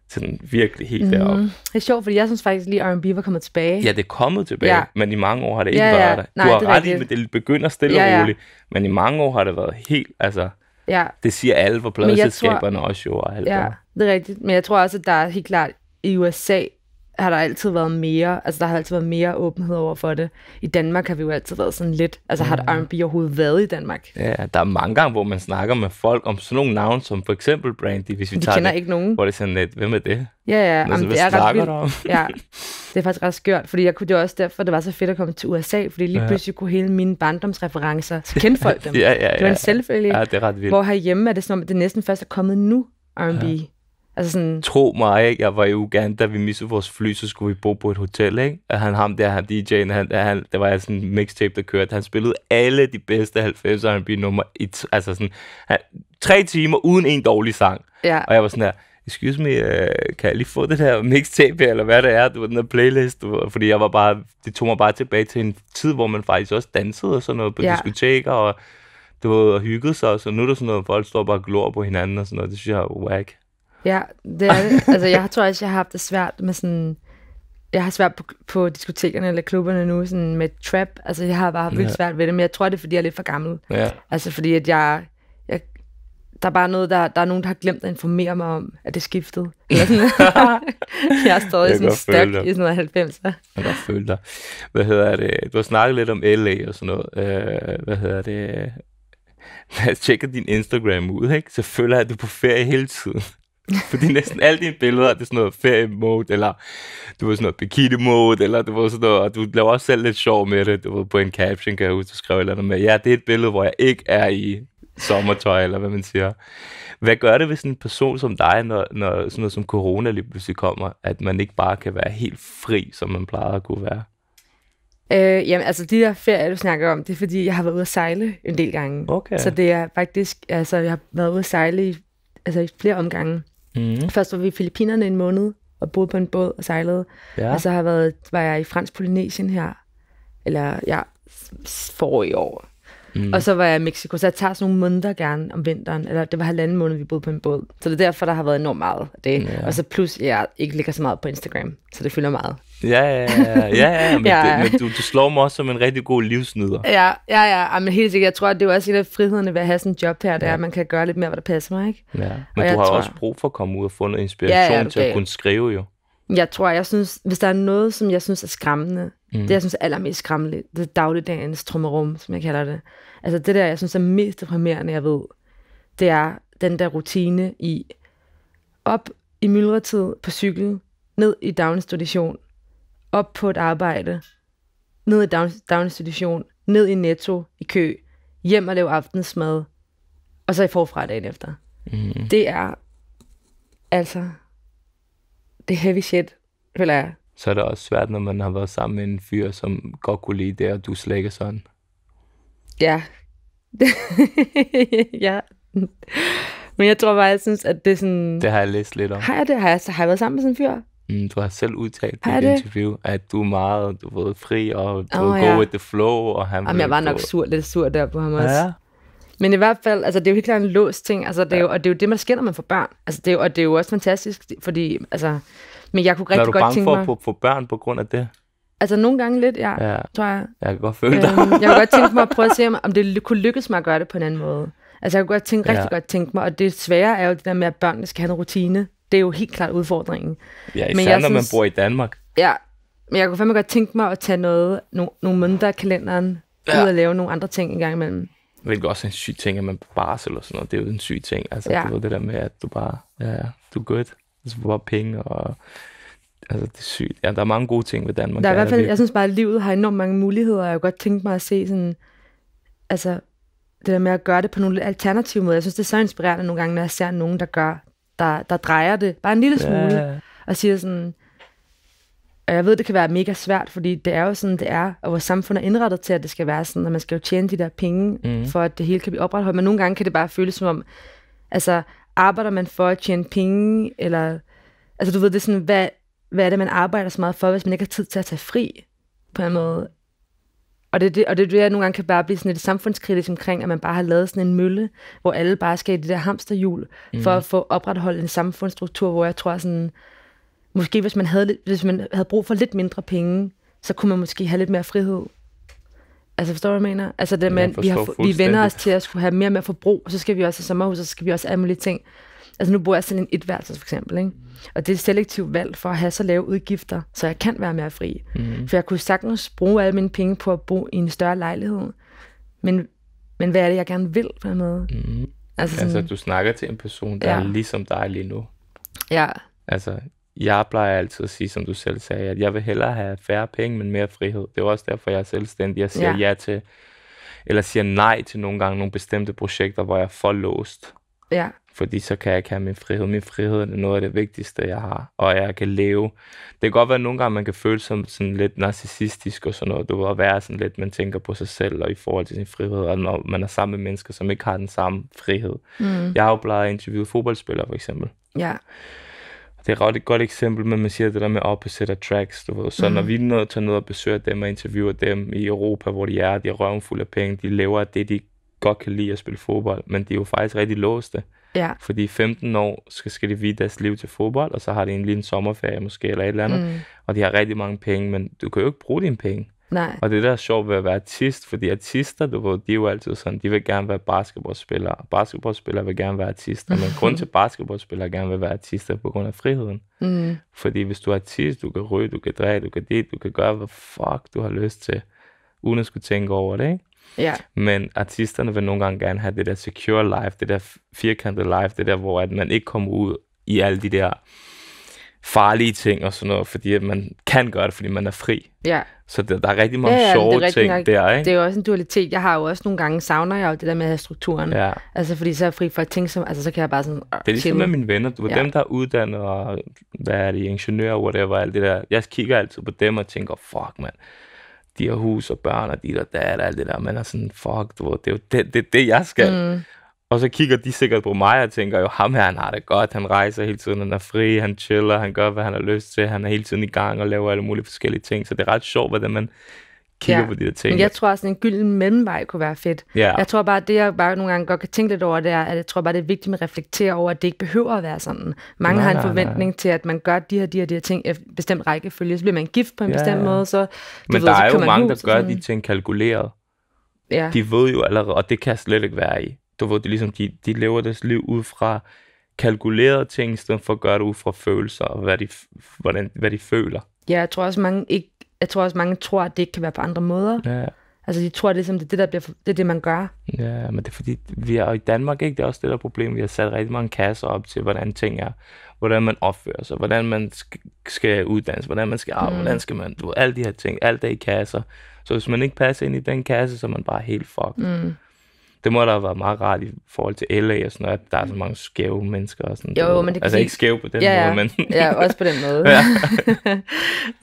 Sådan virkelig helt mm-hmm. deroppe. Det er sjovt, fordi jeg synes faktisk lige, R&B var kommet tilbage. Ja, det er kommet tilbage, yeah. men i mange år har det ikke yeah, været været der. Du Nej, har det ret i, at det begynder stille yeah, og roligt, men i mange år har det været helt, altså... Ja. Det siger alle for pladeselskaberne også jo. Og alt ja, det er rigtigt. Men jeg tror også, at der er helt klart i USA har der altid været mere, altså der har altid været mere åbenhed over for det. I Danmark har vi jo altid været sådan lidt, altså mm. har R&B overhovedet været i Danmark? Ja, der er mange gange, hvor man snakker med folk om sådan nogle navne, som for eksempel Brandy, hvis vi, vi tager kender det, ikke nogen. hvor det er sådan lidt, hvem er det? Ja, ja, altså, jamen, det er ret vildt. ja, det er faktisk ret skørt, fordi jeg kunne, det var også derfor, det var så fedt at komme til USA, fordi lige ja. pludselig kunne hele mine barndomsreferencer, så kendte folk dem. ja, ja, ja. Det var en selvfølgelig. Ja, det er ret vildt. Hvor herhjemme er det som om, det næsten først er kommet nu, R&B. Ja. Altså sådan... Tro mig, ikke? jeg var i Uganda, vi missede vores fly, så skulle vi bo på et hotel, ikke? Og han, ham der, han DJ'en, han, han, det var altså sådan en mixtape, der kørte. Han spillede alle de bedste 90'er, han blev nummer et. Altså sådan, han, tre timer uden en dårlig sang. Ja. Og jeg var sådan der, excuse me, uh, kan jeg lige få det her mixtape eller hvad det er, du den der playlist, du fordi jeg var bare, det tog mig bare tilbage til en tid, hvor man faktisk også dansede og sådan noget på ja. diskoteker, og du ved, og hyggede sig, og så nu er der sådan noget, folk står bare og glor på hinanden og sådan noget, det synes jeg er whack. Ja, det er det. altså, jeg tror også, jeg har haft det svært med sådan... Jeg har svært på, på diskotekerne eller klubberne nu sådan med trap. Altså, jeg har bare haft ja. vildt svært ved det, men jeg tror, det er, fordi jeg er lidt for gammel. Ja. Altså, fordi at jeg, jeg... Der er bare noget, der, der er nogen, der har glemt at informere mig om, at det skiftede. Eller sådan. jeg har stået i sådan stuck i sådan noget 90'er. Jeg kan føle dig. Hvad hedder det? Du har snakket lidt om LA og sådan noget. Øh, hvad hedder det? Når jeg tjekker din Instagram ud, ikke? så føler jeg, at du er på ferie hele tiden. Fordi næsten alle dine billeder, det er sådan noget ferie-mode, eller du var sådan noget bikini-mode, eller det var sådan noget, og du laver også selv lidt sjov med det. Du var på en caption, kan jeg huske, du skrev eller andet med, ja, det er et billede, hvor jeg ikke er i sommertøj, eller hvad man siger. Hvad gør det ved sådan en person som dig, når, når sådan noget som corona lige pludselig kommer, at man ikke bare kan være helt fri, som man plejer at kunne være? Øh, jamen, altså de der ferier, du snakker om, det er fordi, jeg har været ude at sejle en del gange. Okay. Så det er faktisk, altså jeg har været ude at sejle i, altså, i flere omgange. Mm. Først var vi i Filippinerne en måned, og boede på en båd og sejlede. Ja. Og så har jeg været, var jeg i Fransk Polynesien her, eller ja, for i år. Mm. Og så var jeg i Mexico, så jeg tager sådan nogle måneder gerne om vinteren, eller det var halvanden måned, vi boede på en båd. Så det er derfor, der har været enormt meget af det. Yeah. Og så plus, jeg ikke ligger så meget på Instagram, så det fylder meget. Ja, ja, ja, ja, ja, men, ja, ja. Det, men du, du slår mig også som en rigtig god livsnyder. Ja, ja, ja, men helt sikkert, jeg tror, at det er også en af frihederne ved at have sådan en job her, det ja. er, at man kan gøre lidt mere, hvad der passer mig, ikke? Ja, men og du har tror... også brug for at komme ud og få noget inspiration ja, ja, til at kunne skrive jo. Jeg tror, jeg synes, hvis der er noget, som jeg synes er skræmmende, Mm. Det, jeg synes er allermest skræmmende, det er dagligdagens trummerum, som jeg kalder det. Altså det der, jeg synes er mest deprimerende, jeg ved, det er den der rutine i op i myldretid på cykel, ned i daginstitution, op på et arbejde, ned i daginstitution, ned i netto i kø, hjem og lave aftensmad, og så i forfra dagen efter. Mm. Det er altså, det er heavy shit, føler jeg så er det også svært, når man har været sammen med en fyr, som godt kunne lide det, og du slækker sådan. Ja. ja. Men jeg tror bare, jeg synes, at det er sådan... Det har jeg læst lidt om. Har jeg det? Har jeg, har jeg været sammen med sådan en fyr? Mm, du har selv udtalt i et interview, at du er meget du ved, fri, og du oh, ja. with the flow. Og han Jamen, jeg var nok sur, lidt sur der på ham også. Ja. Men i hvert fald, altså, det er jo helt klart en låst ting, altså, det er jo, og det er jo det, man sker, når man får børn. Altså, det er jo, og det er jo også fantastisk, fordi altså, men jeg kunne rigtig godt tænke mig... Er du bange for at få børn på grund af det? Altså nogle gange lidt, ja, ja. tror jeg. Jeg kan godt føle øhm, dig. jeg kunne godt tænke mig at prøve at se, om det kunne lykkes mig at gøre det på en anden måde. Altså jeg kunne godt tænke, ja. rigtig godt tænke mig, og det svære er jo det der med, at børnene skal have en rutine. Det er jo helt klart udfordringen. Ja, især men jeg når synes, man bor i Danmark. Ja, men jeg kunne fandme godt tænke mig at tage noget, no, nogle måneder af kalenderen, ja. ud og lave nogle andre ting en gang imellem. Hvilket også er en syg ting, at man på barsel eller sådan noget. Det er jo en syg ting. Altså, ja. du ved det der med, at du bare, ja, du er good. Altså bare penge og... Altså, det er sygt. Ja, der er mange gode ting ved Danmark. Der er i hvert fald, jeg synes bare, at livet har enormt mange muligheder, og jeg har godt tænkt mig at se sådan... Altså, det der med at gøre det på nogle alternative måder. Jeg synes, det er så inspirerende nogle gange, når jeg ser nogen, der gør, der, der drejer det bare en lille smule, ja. og siger sådan, og jeg ved, det kan være mega svært, fordi det er jo sådan, det er, og vores samfund er indrettet til, at det skal være sådan, at man skal jo tjene de der penge, mm. for at det hele kan blive opretholdt. Men nogle gange kan det bare føles som om, altså, arbejder man for at tjene penge, eller... Altså, du ved, det er sådan, hvad, hvad er det, man arbejder så meget for, hvis man ikke har tid til at tage fri, på en måde. Og det er det, og det, er det jeg nogle gange kan bare blive sådan et samfundskritisk omkring, at man bare har lavet sådan en mølle, hvor alle bare skal i det der hamsterhjul, mm. for at få opretholdt en samfundsstruktur, hvor jeg tror sådan, måske hvis man, havde, hvis man havde brug for lidt mindre penge, så kunne man måske have lidt mere frihed. Altså forstår du, hvad jeg mener? Altså det med, vi, har, vi vender os til at skulle have mere og mere forbrug, og så skal vi også have sommerhus, og så skal vi også have alle mulige ting. Altså nu bor jeg sådan en etværelses for eksempel, ikke? Og det er et selektivt valg for at have så lave udgifter, så jeg kan være mere fri. Mm. For jeg kunne sagtens bruge alle mine penge på at bo i en større lejlighed. Men, men hvad er det, jeg gerne vil på en måde? Mm. Altså, sådan, altså du snakker til en person, der ja. er ligesom dig lige nu. Ja. Altså jeg plejer altid at sige, som du selv sagde, at jeg vil hellere have færre penge, men mere frihed. Det er også derfor, jeg er selvstændig. Jeg siger ja, ja til, eller siger nej til nogle gange nogle bestemte projekter, hvor jeg er for låst. Ja. Fordi så kan jeg ikke have min frihed. Min frihed er noget af det vigtigste, jeg har, og jeg kan leve. Det kan godt være, at nogle gange man kan føle sig sådan lidt narcissistisk og sådan noget. Du ved være sådan lidt, man tænker på sig selv og i forhold til sin frihed, og når man er sammen med mennesker, som ikke har den samme frihed. Mm. Jeg har jo plejet at interviewe fodboldspillere, for eksempel. Ja det er et ret godt eksempel, men man siger det der med opposite tracks, du ved. Så mm. når vi nåede til ned og besøger dem og interviewer dem i Europa, hvor de er, de er røvenfulde af penge, de lever af det, de godt kan lide at spille fodbold, men de er jo faktisk rigtig låste. Ja. Fordi 15 år skal, skal de vide deres liv til fodbold, og så har de en lille sommerferie måske, eller et eller andet, mm. og de har rigtig mange penge, men du kan jo ikke bruge dine penge. Nej. Og det der er sjovt ved at være artist, fordi artister, du ved, de er jo altid sådan, de vil gerne være basketballspillere, og basketballspillere vil gerne være artister, men grund til basketballspillere gerne vil være artister på grund af friheden. Mm. Fordi hvis du er artist, du kan ryge, du kan dreje, du kan det, du kan gøre, hvad fuck du har lyst til, uden at skulle tænke over det, ikke? Ja. Men artisterne vil nogle gange gerne have det der secure life, det der firkantede life, det der, hvor at man ikke kommer ud i alle de der farlige ting og sådan noget, fordi man kan gøre det, fordi man er fri. Ja. Så det, der er rigtig mange ja, ja, sjove det ting nok, der, ikke? Det er jo også en dualitet. Jeg har jo også nogle gange, savner jeg jo det der med at have strukturen. Ja. Altså, fordi så er jeg fri for at tænke som, altså så kan jeg bare sådan... Øh, det er ligesom med mine venner. Du, ja. dem, der er uddannet og, hvad er det, ingeniører, whatever, alt det der. Jeg kigger altid på dem og tænker, fuck, mand de har hus og børn og dit og der er alt det der. Man er sådan, fuck, du, det er jo det, det, det jeg skal. Mm. Og så kigger de sikkert på mig og tænker jo, ham her, han har det godt, han rejser hele tiden, han er fri, han chiller, han gør, hvad han har lyst til, han er hele tiden i gang og laver alle mulige forskellige ting. Så det er ret sjovt, hvordan man kigger ja. på de der ting. Men jeg tror også, en gylden mellemvej kunne være fedt. Ja. Jeg tror bare, det jeg bare nogle gange godt kan tænke lidt over, det er, at jeg tror bare, det er vigtigt at reflektere over, at det ikke behøver at være sådan. Mange nej, har en forventning nej. til, at man gør de her, de her, de her ting i bestemt rækkefølge. Så bliver man gift på en ja, bestemt måde. Så, Men ved, der så er jo mange, der gør de ting kalkuleret. Ja. De ved jo allerede, og det kan jeg slet ikke være i. Du ved, det ligesom, de, de lever deres liv ud fra kalkulerede ting, i stedet for at gøre det ud fra følelser og hvad de, hvordan, hvad de føler. Ja, jeg tror også mange ikke, jeg tror også mange tror, at det ikke kan være på andre måder. Ja. Altså, de tror, ligesom, det det, der bliver, det er det, man gør. Ja, men det er fordi, vi er i Danmark, ikke? Det er også det der problem. Vi har sat rigtig mange kasser op til, hvordan ting er, hvordan man opfører sig, hvordan man skal uddannes, hvordan man skal arbejde, mm. hvordan skal man, du ved, alle de her ting, alt det i kasser. Så hvis man ikke passer ind i den kasse, så er man bare helt fucked. Mm det må da være meget rart i forhold til LA og sådan noget, at der er så mange skæve mennesker og sådan Jo, jo men det kan Altså ikke skæve på den ja, måde, men... ja, også på den måde. Ja.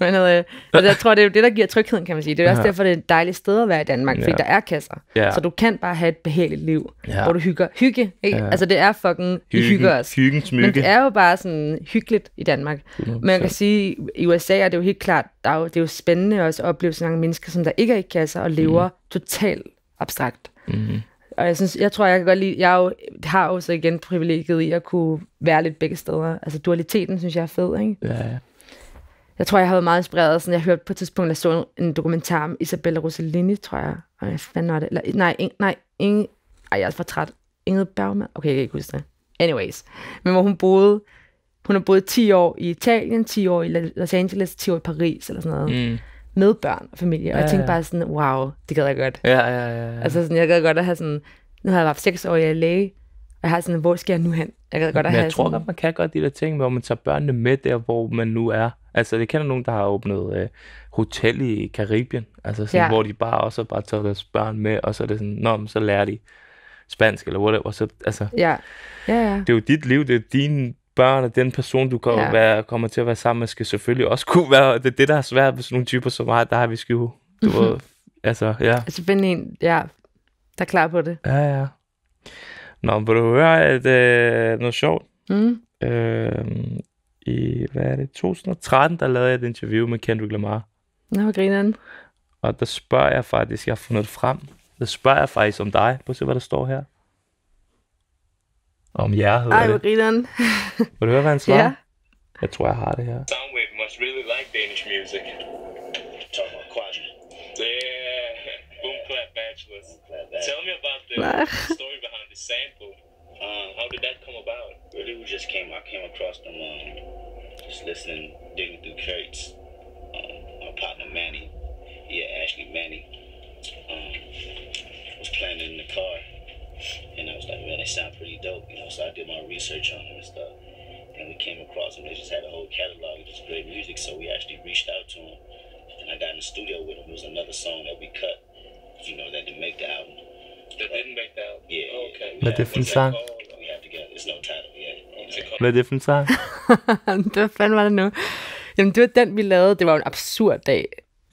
men øh, altså, jeg tror, det er jo det, der giver trygheden, kan man sige. Det er også ja. derfor, det er et dejligt sted at være i Danmark, fordi ja. der er kasser. Ja. Så du kan bare have et behageligt liv, ja. hvor du hygger. Hygge, ikke? Ja. Altså det er fucking, hyggen, vi hygger os. Hyggen, Men det er jo bare sådan hyggeligt i Danmark. Men man kan sige, i USA er det jo helt klart, der er jo, det er jo spændende også at opleve så mange mennesker, som der ikke er i kasser og lever mm. totalt abstrakt. mm og jeg, synes, jeg tror, jeg kan godt lide, jeg jo, har jo så igen privilegiet i at kunne være lidt begge steder. Altså dualiteten synes jeg er fed, ikke? Ja, ja. Jeg tror, jeg har været meget inspireret. Sådan, jeg hørte på et tidspunkt, jeg så en dokumentar om Isabella Rossellini, tror jeg. Og jeg fandt det. Eller, nej, in, nej, ingen. Ej, jeg er for træt. Ingrid Bergman. Okay, jeg kan ikke huske det. Anyways. Men hvor hun boede, hun har boet 10 år i Italien, 10 år i Los Angeles, 10 år i Paris eller sådan noget. Mm med børn og familie. Og ja, jeg tænkte bare sådan, wow, det gad jeg godt. Ja, ja, ja, ja. Altså sådan, jeg gad godt at have sådan, nu har jeg haft seks år, i LA, læge, og jeg har sådan, hvor skal jeg nu hen? Jeg gad godt at Men have jeg tror sådan... godt, man kan godt de der ting, hvor man tager børnene med der, hvor man nu er. Altså, det kender nogen, der har åbnet øh, hotel i Karibien, altså sådan, ja. hvor de bare også bare tager deres børn med, og så er det sådan, nå, så lærer de spansk eller whatever. Så, altså, ja. Ja, ja. Det er jo dit liv, det er din børn og den person, du kommer, ja. være, kommer til at være sammen med, skal selvfølgelig også kunne være. Det er det, der er svært med sådan nogle typer som mig. Der har vi sgu... Du mm-hmm. ved, altså, ja. Altså, find en, ja, der er klar på det. Ja, ja. Nå, vil du høre at, øh, noget sjovt? Mm. Øh, I, hvad er det, 2013, der lavede jeg et interview med Kendrick Lamar. Nå, hvor grineren. Og der spørger jeg faktisk, jeg har fundet frem, der spørger jeg faktisk om dig. Prøv at se, hvad der står her. om jer hedder Ej, det. Ej, Vil du høre, hvad han svarer? Ja. Jeg tror, jeg har det her. Soundwave must really like Danish music. Er Tell me about the story behind the sample. Um, how did that come about? Really, we just came. I came across them um, just listening, digging through crates. Um, my partner Manny, yeah, Ashley Manny, um, was playing in the car. And I was like, man, they sound pretty dope, you know. So I did my research on them and stuff, and we came across them. They just had a whole catalog of just great music, so we actually reached out to them, and I got in the studio with them. It was another song that we cut, you know, that didn't make the album. That didn't make the album. Yeah. okay. Yeah, a different song. We have to get. There's no title yet. Hvad er det for en sang? Hvad fanden var det nu? Jamen, det var den, vi lavede. Det var en absurd dag.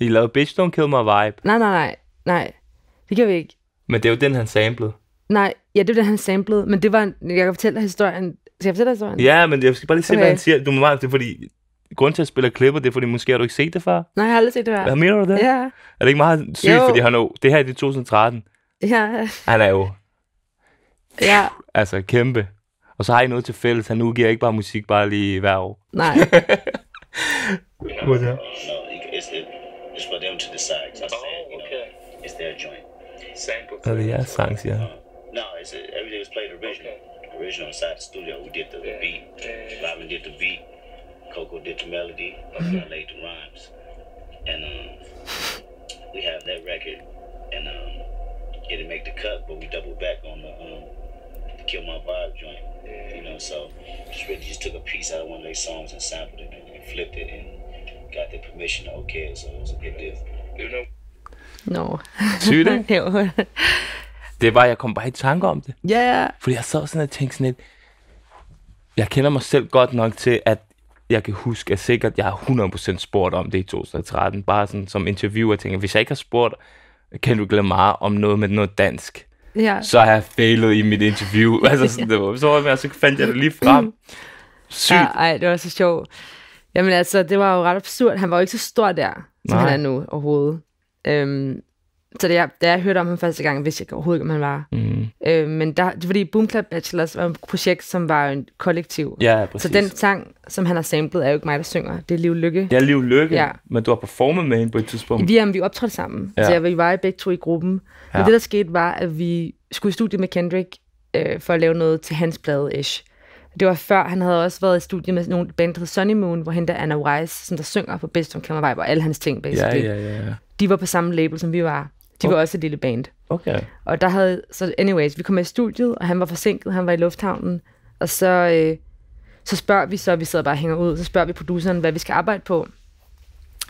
I lavede Bitch Don't Kill My Vibe? Nej, nej, nej. Nej, det gjorde vi ikke. Men det er jo den, han samplede. Nej, ja, det var det, han samlede, men det var, jeg kan fortælle dig historien. Skal jeg fortælle dig historien? Ja, men jeg skal bare lige se, okay. hvad han siger. Du må meget, det er fordi, grunden til at spille klipper, det er fordi, måske har du ikke set det før. Nej, jeg har aldrig set det før. Hvad mener du det? Ja. Er det ikke meget sygt, jo. fordi han er, det her er i 2013. Ja. Han er jo... Ja. Altså, kæmpe. Og så har I noget til fælles. Han udgiver ikke bare musik bare lige hver år. Nej. What's up? It's for them to decide. Cause I said, you know, oh, joint. Sample. er det, jeg sang, siger han? No, it's a, everything was played original. Okay. Original inside the studio. We did the, yeah. beat. Yeah. Robin did the beat. Coco did the melody. Mm-hmm. I laid the rhymes. And um, we have that record. And um, it didn't make the cut, but we doubled back on the, um, the Kill My Vibe joint. Yeah. You know, so just really just took a piece out of one of their songs and sampled it and, and flipped it and got their permission. Okay, so it was a good deal. You know. No. Syr det var, jeg kom bare i tanke om det. Ja, yeah. ja. Fordi jeg sad sådan og tænkte sådan lidt, jeg kender mig selv godt nok til, at jeg kan huske, at sikkert jeg har 100% spurgt om det i 2013. Bare sådan som interviewer tænker, hvis jeg ikke har spurgt glemme meget om noget med noget dansk, ja. så har jeg failet i mit interview. altså sådan, det var, så, var jeg, så fandt jeg det lige frem. Sygt. Ja, ej, det var så sjovt. Jamen altså, det var jo ret absurd. Han var jo ikke så stor der, som Nej. han er nu overhovedet. Øhm, så da jeg, da jeg hørte om ham første gang, vidste jeg overhovedet ikke, om han var. Mm. Øh, men der, det var fordi Club Bachelors var et projekt, som var en kollektiv. Ja, præcis. Så den sang, som han har samlet, er jo ikke mig, der synger. Det er Liv Lykke. Det er Liv Lykke, ja. men du har performet med hende på et tidspunkt. Vi, jamen, vi optrådte sammen, ja. så jeg, vi var i begge to i gruppen. Ja. Men det, der skete, var, at vi skulle i studiet med Kendrick øh, for at lave noget til hans plade ish. Det var før, han havde også været i studie med nogle band, der hedder Sunny Moon, hvor han der Anna Rice, som der synger på Best on Camera Vibe, og alle hans ting, basically. Ja, ja, ja, ja. De var på samme label, som vi var. De var også et lille band. Okay. Og der havde, så anyways, vi kom i studiet, og han var forsinket, han var i lufthavnen, og så, øh, så spørger vi så, vi sidder bare og hænger ud, så spørger vi produceren, hvad vi skal arbejde på.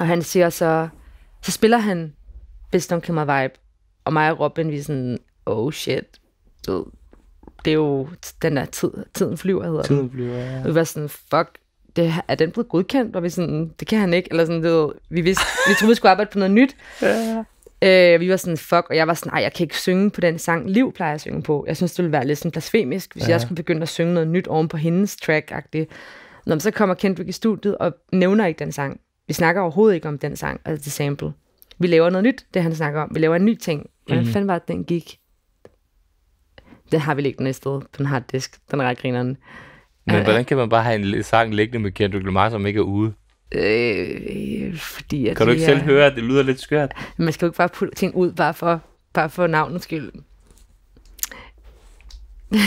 Og han siger så, så spiller han Best Don't Kill My Vibe, og mig og Robin, vi er sådan, oh shit, det er jo den der tid, tiden flyver, hedder Tiden flyver, ja. Og vi var sådan, fuck, det, er den blevet godkendt? Og vi sådan, det kan han ikke, eller sådan, det, vi, vidste, vi troede, vi skulle arbejde på noget nyt. Ja. Øh, vi var sådan, fuck, og jeg var sådan, nej, jeg kan ikke synge på den sang, Liv plejer jeg at synge på. Jeg synes, det ville være lidt sådan blasfemisk, hvis ja. jeg skulle begynde at synge noget nyt oven på hendes track-agtigt. Nå, så kommer Kendrick i studiet og nævner ikke den sang. Vi snakker overhovedet ikke om den sang, altså The Sample. Vi laver noget nyt, det han snakker om. Vi laver en ny ting. Hvordan mm. -hmm. fanden var det, den gik? Den har vi liggende i sted på den harddisk. Den er ret grineren. Men hvordan kan man bare have en sang liggende med Kendrick Lamar, som ikke er ude? Øh, øh, fordi at kan du ikke er, selv høre, at det lyder lidt skørt? Man skal jo ikke bare putte ting ud, bare for, bare for navnens skyld.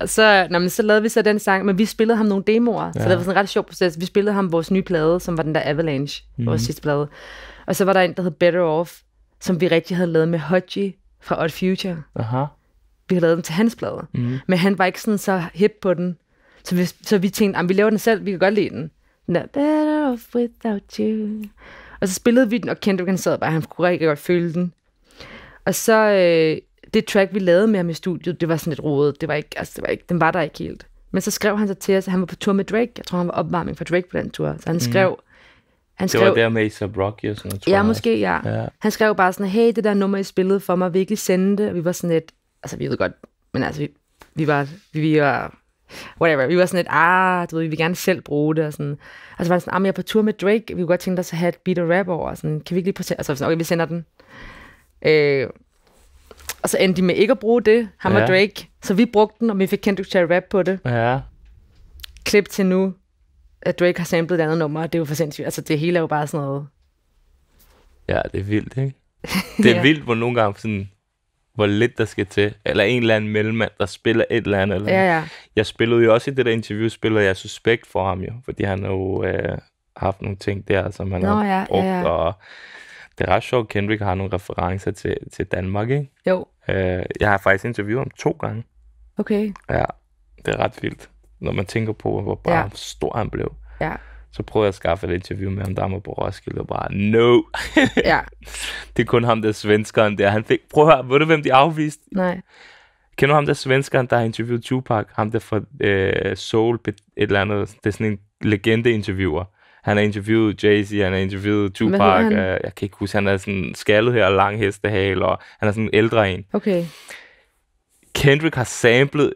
og så, når man, så lavede vi så den sang, men vi spillede ham nogle demoer, ja. så det var sådan en ret sjov proces. Vi spillede ham vores nye plade, som var den der Avalanche, mm. vores mhm. sidste plade. Og så var der en, der hed Better Off, som vi rigtig havde lavet med Hodgie fra Odd Future. Aha. Vi havde lavet den til hans plade, mm. men han var ikke sådan så hip på den. Så vi, så vi tænkte, vi laver den selv, vi kan godt lide den. Not better off without you. Og så spillede vi den, og Kendrick han sad bare, han kunne rigtig godt føle den. Og så øh, det track, vi lavede med ham i studiet, det var sådan lidt rodet. Det var ikke, altså, det var ikke, den var der ikke helt. Men så skrev han så til os, at han var på tur med Drake. Jeg tror, han var opvarmning for Drake på den tur. Så han mm. skrev... Han skrev, det var der med A$AP Rocky og sådan noget, Ja, måske, ja. ja. Han skrev bare sådan, hey, det der nummer, I spillede for mig, virkelig sende det. Og vi var sådan lidt... Altså, vi ved godt, men altså, vi, vi var, vi var whatever. Vi var sådan lidt, ah, du ved, vi vil gerne selv bruge det, og sådan. Og så var det sådan, ah, jeg er på tur med Drake, vi kunne godt tænke os at have et beat og rap over, og sådan, kan vi ikke lige på, altså sådan, okay, vi sender den. Øh, og så endte de med ikke at bruge det, ham ja. og Drake. Så vi brugte den, og vi fik Kendrick til at rap på det. Ja. Klip til nu, at Drake har samlet et andet nummer, det er jo for sindssygt. Altså, det hele er jo bare sådan noget. Ja, det er vildt, ikke? Det er ja. vildt, hvor nogle gange sådan, hvor lidt der skal til, eller en eller anden mellemmand, der spiller et eller andet. Eller ja, ja. Jeg spillede jo også i det der interview, spillede jeg suspekt for ham jo, fordi han jo øh, haft nogle ting der, som han Nå, har ja, brugt, ja, ja. og det er ret sjovt, Kendrick har nogle referencer til, til Danmark, ikke? Jo. Øh, jeg har faktisk interviewet ham to gange. Okay. Ja, det er ret vildt, når man tænker på, hvor bare ja. stor han blev. Ja. Så prøvede jeg at skaffe et interview med ham, der var på Roskilde, og bare, no! ja. Det er kun ham, der svenskeren der. Han fik, prøv at høre, ved du, hvem de afviste? Nej. Kender du ham der svenskeren, der har interviewet Tupac? Ham der for øh, Soul, et eller andet. Det er sådan en legende-interviewer. Han har interviewet Jay-Z, han har interviewet Tupac. han? Øh, jeg kan ikke huske, han er sådan skaldet her, lang hestehale, og han er sådan en ældre en. Okay. Kendrick har samlet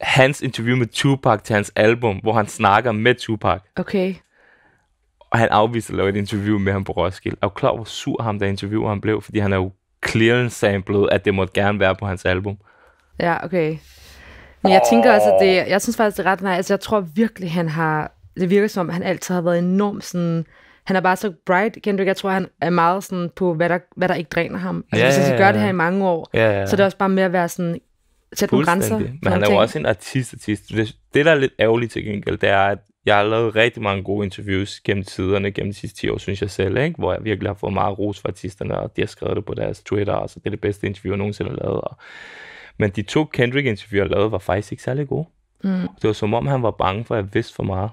hans interview med Tupac til hans album, hvor han snakker med Tupac. Okay. Og han afviste at lave et interview med ham på Roskilde. Og klar, hvor sur ham, der interviewer ham blev, fordi han er jo clearance-samlet, at det måtte gerne være på hans album. Ja, okay. Men jeg tænker også, at det, jeg synes faktisk, det er ret nej. Altså, jeg tror virkelig, han har, det virker som, han altid har været enormt sådan, han er bare så bright, Kendrick. Jeg tror, han er meget sådan på, hvad der, hvad der ikke dræner ham. Altså, ja, hvis han skal gøre det her i mange år, ja, ja. så er det også bare med at være sådan, sætte nogle grænser. Men han er jo også en artist-artist. Det, det, der er lidt ærgerligt til gengæld, det er, at jeg har lavet rigtig mange gode interviews gennem tiderne, gennem de sidste 10 år, synes jeg selv, ikke? hvor jeg virkelig har fået meget ros fra artisterne, og de har skrevet det på deres Twitter, og så det er det bedste interview, jeg nogensinde har lavet. Og... Men de to Kendrick-interviewer, jeg lavede, var faktisk ikke særlig gode. Mm. Det var som om, han var bange for, at jeg vidste for meget,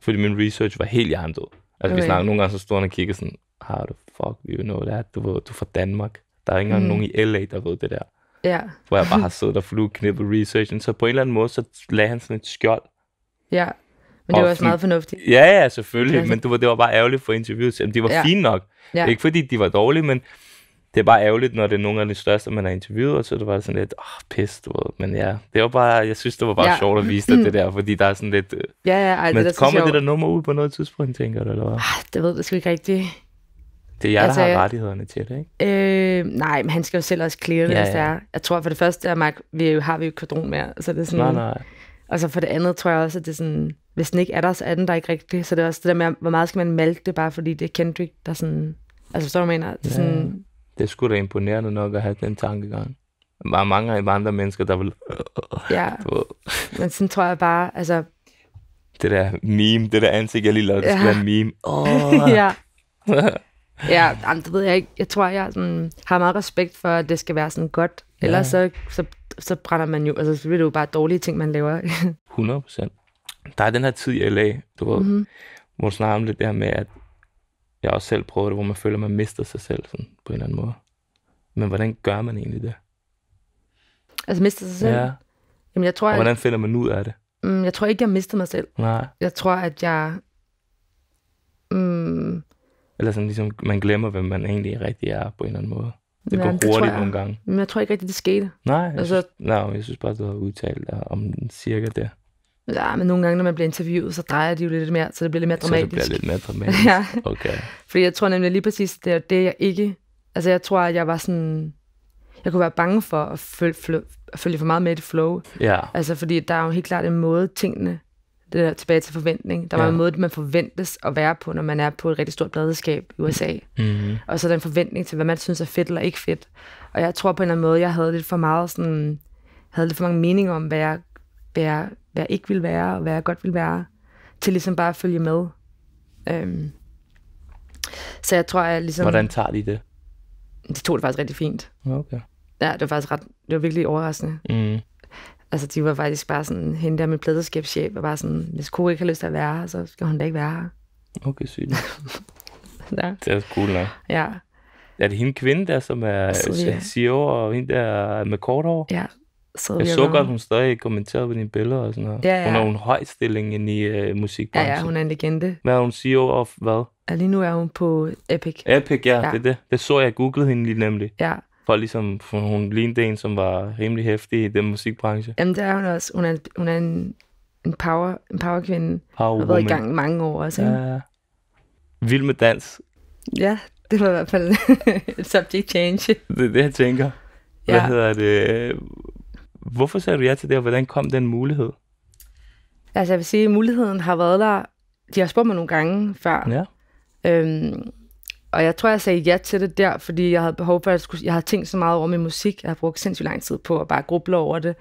fordi min research var helt hjernedød. Altså, okay. vi snakker nogle gange, så stod han og kiggede sådan, how the fuck you know that? Du, ved, du er fra Danmark. Der er ikke engang mm. nogen i LA, der ved det der. Ja. Yeah. Hvor jeg bare har siddet og flueknippet researchen. Så på en eller anden måde, så lagde han sådan et skjold. Ja. Yeah men det var også meget fornuftigt. Ja, ja, selvfølgelig. Men du, det var bare ærgerligt for interviews. Jamen, de var ja. fine nok. Ja. Ikke fordi de var dårlige, men det er bare ærgerligt, når det er nogle af de største, man har interviewet, og så det var sådan lidt, åh, oh, pis, du ved. Men ja, det var bare, jeg synes, det var bare ja. sjovt at vise dig det der, fordi der er sådan lidt... Øh, ja, ja, ej, men det kommer det der nummer ud på noget tidspunkt, tænker du, eller hvad? Ah, det ved jeg sgu ikke rigtigt. Det er altså, jeg, altså, der har rettighederne til det, ikke? Øh, nej, men han skal jo selv også clear det, ja, ja. er. Jeg tror, for det første, at Mark, vi, har vi jo kvadron mere, så det er sådan... Nej, nej. Og så for det andet tror jeg også, at det er sådan hvis den ikke er der, så er den der ikke rigtig. Så det er også det der med, hvor meget skal man malke det, bare fordi det er Kendrick, der sådan... Altså, så mener, det er sådan... Ja, det er sgu da imponerende nok at have den tankegang. Der mange af andre mennesker, der vil... Ja, men sådan tror jeg bare, altså... Det der meme, det der ansigt, jeg lige lavede, ja. det skal være meme. Oh. ja. ja, jamen, det ved jeg ikke. Jeg tror, jeg sådan, har meget respekt for, at det skal være sådan godt. Ellers ja. så, så, så brænder man jo... Altså, så bliver det jo bare dårlige ting, man laver. 100 procent der er den her tid i LA, du ved, mm-hmm. hvor du snakker om det der med, at jeg også selv prøver det, hvor man føler, at man mister sig selv sådan, på en eller anden måde. Men hvordan gør man egentlig det? Altså mister sig selv? Ja. Jamen, jeg tror, og hvordan finder man ud af det? Mm, jeg tror ikke, jeg mister mig selv. Nej. Jeg tror, at jeg... Mm, eller sådan ligesom, man glemmer, hvem man egentlig rigtig er på en eller anden måde. Det ja, går hurtigt det jeg, nogle gange. Men jeg tror ikke rigtig, det skete. Nej, jeg, altså, synes, nej, jeg synes bare, du har udtalt om cirka det. Ja, men nogle gange, når man bliver interviewet, så drejer de jo lidt mere, så det bliver lidt mere dramatisk. Så det bliver lidt mere dramatisk? ja. Okay. Fordi jeg tror nemlig lige præcis, det er det, jeg ikke... Altså, jeg tror, at jeg var sådan... Jeg kunne være bange for at følge, følge, følge for meget med i det flow. Ja. Altså, fordi der er jo helt klart en måde, tingene... Det der tilbage til forventning. Der var ja. en måde, man forventes at være på, når man er på et rigtig stort bladeskab i USA. Mm-hmm. Og så den forventning til, hvad man synes er fedt eller ikke fedt. Og jeg tror på en eller anden måde, jeg havde lidt for meget sådan havde lidt for mange meninger om, hvad jeg, hvad jeg hvad jeg ikke vil være, og hvad jeg godt vil være, til ligesom bare at følge med. Øhm, så jeg tror, jeg ligesom... Hvordan tager de det? De tog det faktisk rigtig fint. Okay. Ja, det var faktisk ret, det var virkelig overraskende. Mm. Altså, de var faktisk bare sådan, hende der, med pladeskabschef, var bare sådan, hvis Kuro ikke har lyst til at være her, så skal hun da ikke være her. Okay, sygt. ja. Det er cool nok. Ja. Er det hende kvinde der, som er CEO, og hende der med kort hår? Ja, så jeg så godt, hun stadig kommenterede på dine billeder og sådan noget. Ja, ja. Hun har en høj stilling inde i uh, musikbranchen. Ja, ja, hun er en legende. Hvad er hun CEO of hvad? Ja, lige nu er hun på Epic. Epic, ja, ja. det er det. Det så jeg googlede hende lige nemlig. Ja. For ligesom, for hun lignede en, som var rimelig hæftig i den musikbranche. Jamen, det er hun også. Hun er, hun er en, en, power, en powerkvinde. Power hun har været i gang mange år også. Ja. Vild med dans. Ja, det var i hvert fald et subject change. Det er det, jeg tænker. Hvad ja. hedder det? Hvorfor sagde du ja til det, og hvordan kom den mulighed? Altså jeg vil sige, at muligheden har været der. De har spurgt mig nogle gange før. Ja. Øhm, og jeg tror, jeg sagde ja til det der, fordi jeg havde behov for, at jeg, skulle, jeg havde tænkt så meget over min musik. Jeg har brugt sindssygt lang tid på at bare gruble over det.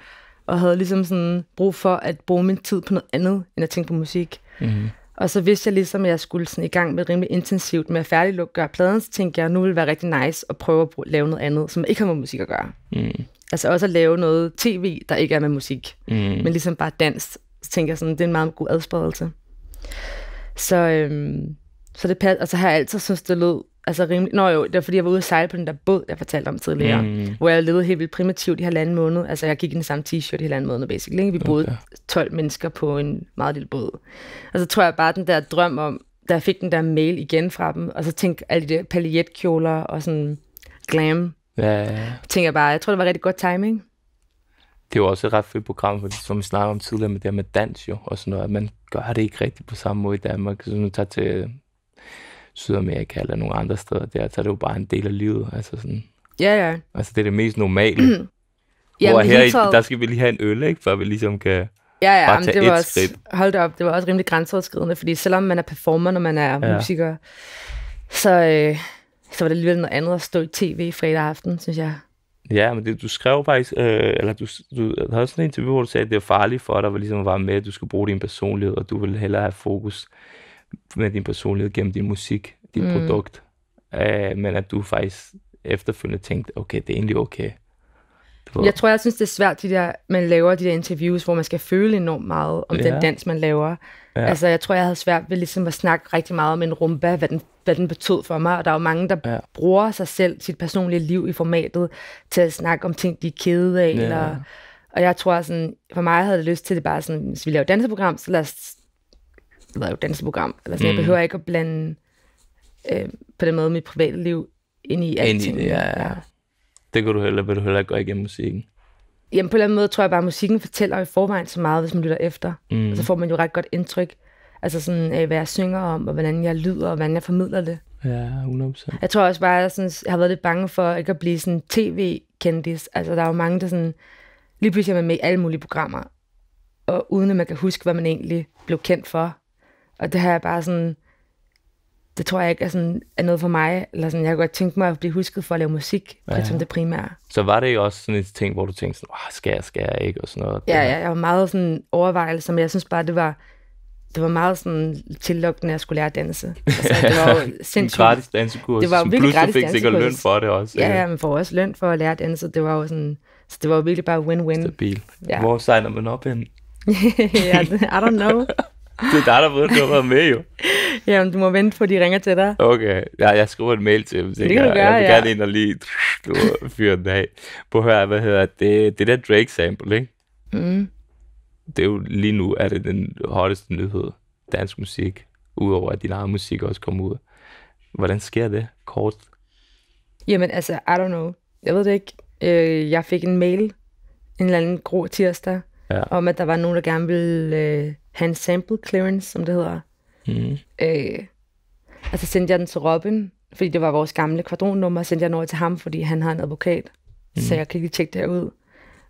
Og havde ligesom sådan brug for at bruge min tid på noget andet, end at tænke på musik. Mm-hmm. Og så vidste jeg ligesom, at jeg skulle sådan i gang med rimelig intensivt med at færdiglukke pladen, så tænkte jeg, at nu ville det være rigtig nice at prøve at lave noget andet, som ikke har med musik at gøre. Mm altså også at lave noget tv, der ikke er med musik, mm. men ligesom bare dans, så tænker jeg sådan, det er en meget god adspredelse. Så, øhm, så det passer, altså og så har jeg altid synes det lød altså rimelig... Nå jo, det var fordi, jeg var ude at sejle på den der båd, jeg fortalte om tidligere, mm. hvor jeg levede helt vildt primitivt i halvanden måned. Altså, jeg gik i den samme t-shirt i halvanden måned, basically. Vi boede okay. 12 mennesker på en meget lille båd. Og så tror jeg bare, den der drøm om, da jeg fik den der mail igen fra dem, og så tænkte alle de der paljetkjoler og sådan glam Ja. Tænker jeg bare, jeg tror, det var rigtig godt timing. Det er jo også et ret fedt program, for som vi snakker om tidligere med det her med dans jo, og sådan noget, at man gør det ikke rigtigt på samme måde i Danmark. Så nu tager til Sydamerika eller nogle andre steder der, så er det jo bare en del af livet. Altså sådan. Ja, ja. Altså det er det mest normale. Mm. Hvor Jamen, her, taget... der skal vi lige have en øl, ikke? Før vi ligesom kan ja, ja, bare tage det var et også, skridt. Hold op, det var også rimelig grænseoverskridende, fordi selvom man er performer, når man er ja. musiker, så, øh, så var det alligevel noget andet at stå i tv fredag aften, synes jeg. Ja, men det, du skrev faktisk, øh, eller du, du havde sådan en interview, hvor du sagde, at det var farligt for dig at ligesom var med, at du skulle bruge din personlighed, og du ville hellere have fokus med din personlighed gennem din musik, dit mm. produkt. Øh, men at du faktisk efterfølgende tænkte, okay, det er egentlig okay. Var... Jeg tror, jeg synes, det er svært, de der, man laver de der interviews, hvor man skal føle enormt meget om ja. den dans, man laver. Ja. Altså, jeg tror, jeg havde svært ved ligesom at snakke rigtig meget om en rumba, hvad den, hvad den betød for mig. Og der er jo mange, der ja. bruger sig selv, sit personlige liv i formatet, til at snakke om ting, de er kede af. Ja. Eller, og jeg tror sådan, for mig havde det lyst til det bare sådan, hvis vi laver danseprogram, så lad os lave danseprogram. Eller sådan, mm. Jeg behøver ikke at blande øh, på den måde mit private liv ind i alt. Ind i det, ja. ja. Det kunne du heller, vil du heller ikke gå igennem musikken. Jamen på en eller anden måde tror jeg bare, at musikken fortæller i forvejen så meget, hvis man lytter efter. Mm. Og så får man jo ret godt indtryk. Altså sådan af, øh, hvad jeg synger om, og hvordan jeg lyder, og hvordan jeg formidler det. Ja, 100%. Jeg tror også bare, at jeg, synes, jeg har været lidt bange for ikke at blive sådan tv-kendis. Altså der er jo mange, der sådan... Lige pludselig er man med i alle mulige programmer. Og uden at man kan huske, hvad man egentlig blev kendt for. Og det har jeg bare sådan det tror jeg ikke er, sådan, er noget for mig. Eller sådan, jeg kunne godt tænke mig at blive husket for at lave musik, ja. som det primære. Så var det jo også sådan et ting, hvor du tænkte sådan, Åh, skal jeg, skal jeg ikke, og sådan noget? Ja, ja, jeg var meget sådan overvejelse, men jeg synes bare, det var, det var meget sådan tillokkende at skulle lære at danse. Altså, det var jo sindssygt. gratis dansekurs, det var som pludselig gratis fik sikkert løn for det også. Ja, ja, men for også løn for at lære at danse. Det var jo sådan, så det var jo virkelig bare win-win. Stabil. Ja. Hvor signer man op hen? ja, I don't know. det er dig, der ved, du har været med jo. Jamen, du må vente på, at de ringer til dig. Okay, ja, jeg skriver en mail til dem. Det kan jeg, du gøre, Jeg vil ja. gerne ind og lige fyre den af. På hør, hvad hedder det? Det der Drake-sample, ikke? Mm. Det er jo lige nu, er det den hotteste nyhed. Dansk musik. Udover at din egen musik også kommer ud. Hvordan sker det kort? Jamen, altså, I don't know. Jeg ved det ikke. Øh, jeg fik en mail en eller anden grå tirsdag, ja. om at der var nogen, der gerne ville øh, have en sample clearance, som det hedder. Mm. Øh, og så sendte jeg den til Robin, fordi det var vores gamle kvadronnummer, sendte jeg den over til ham, fordi han har en advokat. Mm. Så jeg kan lige tjekke det ud.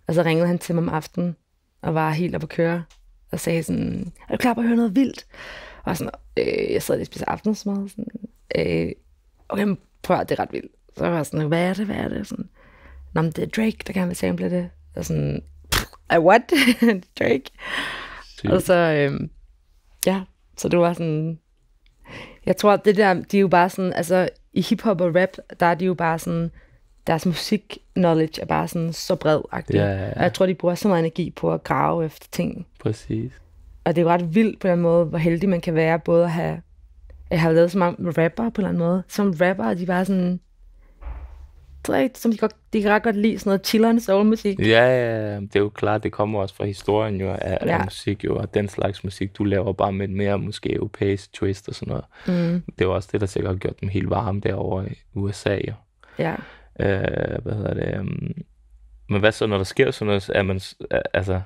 Og så ringede han til mig om aftenen, og var helt oppe at køre, og sagde sådan, er du klar på at høre noget vildt? Og sådan, øh, jeg sad lige og spiste aftensmad, sådan, øh, okay, prøv at det er ret vildt. Så var jeg sådan, hvad er det, hvad er det? Sådan, Nå, men det er Drake, der gerne vil sample det. Og sådan, I what? Drake. Sygt. Og så, øh, ja, så det var sådan... Jeg tror, at det der, de er jo bare sådan... Altså, i hiphop og rap, der er de jo bare sådan... Deres musik-knowledge er bare sådan så bred ja, ja, ja. Og jeg tror, de bruger så meget energi på at grave efter ting. Præcis. Og det er jo ret vildt på den måde, hvor heldig man kan være både at have... Jeg har lavet så mange rapper på en eller anden måde. Som rapper, de bare sådan straight, som de, godt, de kan godt lide, sådan noget chilleren soulmusik. Ja, ja, det er jo klart, det kommer også fra historien jo, af, ja. af musik jo, og den slags musik, du laver bare med mere måske europæisk twist og sådan noget. Mm. Det var også det, der sikkert har gjort dem helt varme derovre i USA jo. Ja. Øh, hvad hedder det? Øhm, men hvad så, når der sker sådan noget, er man, altså,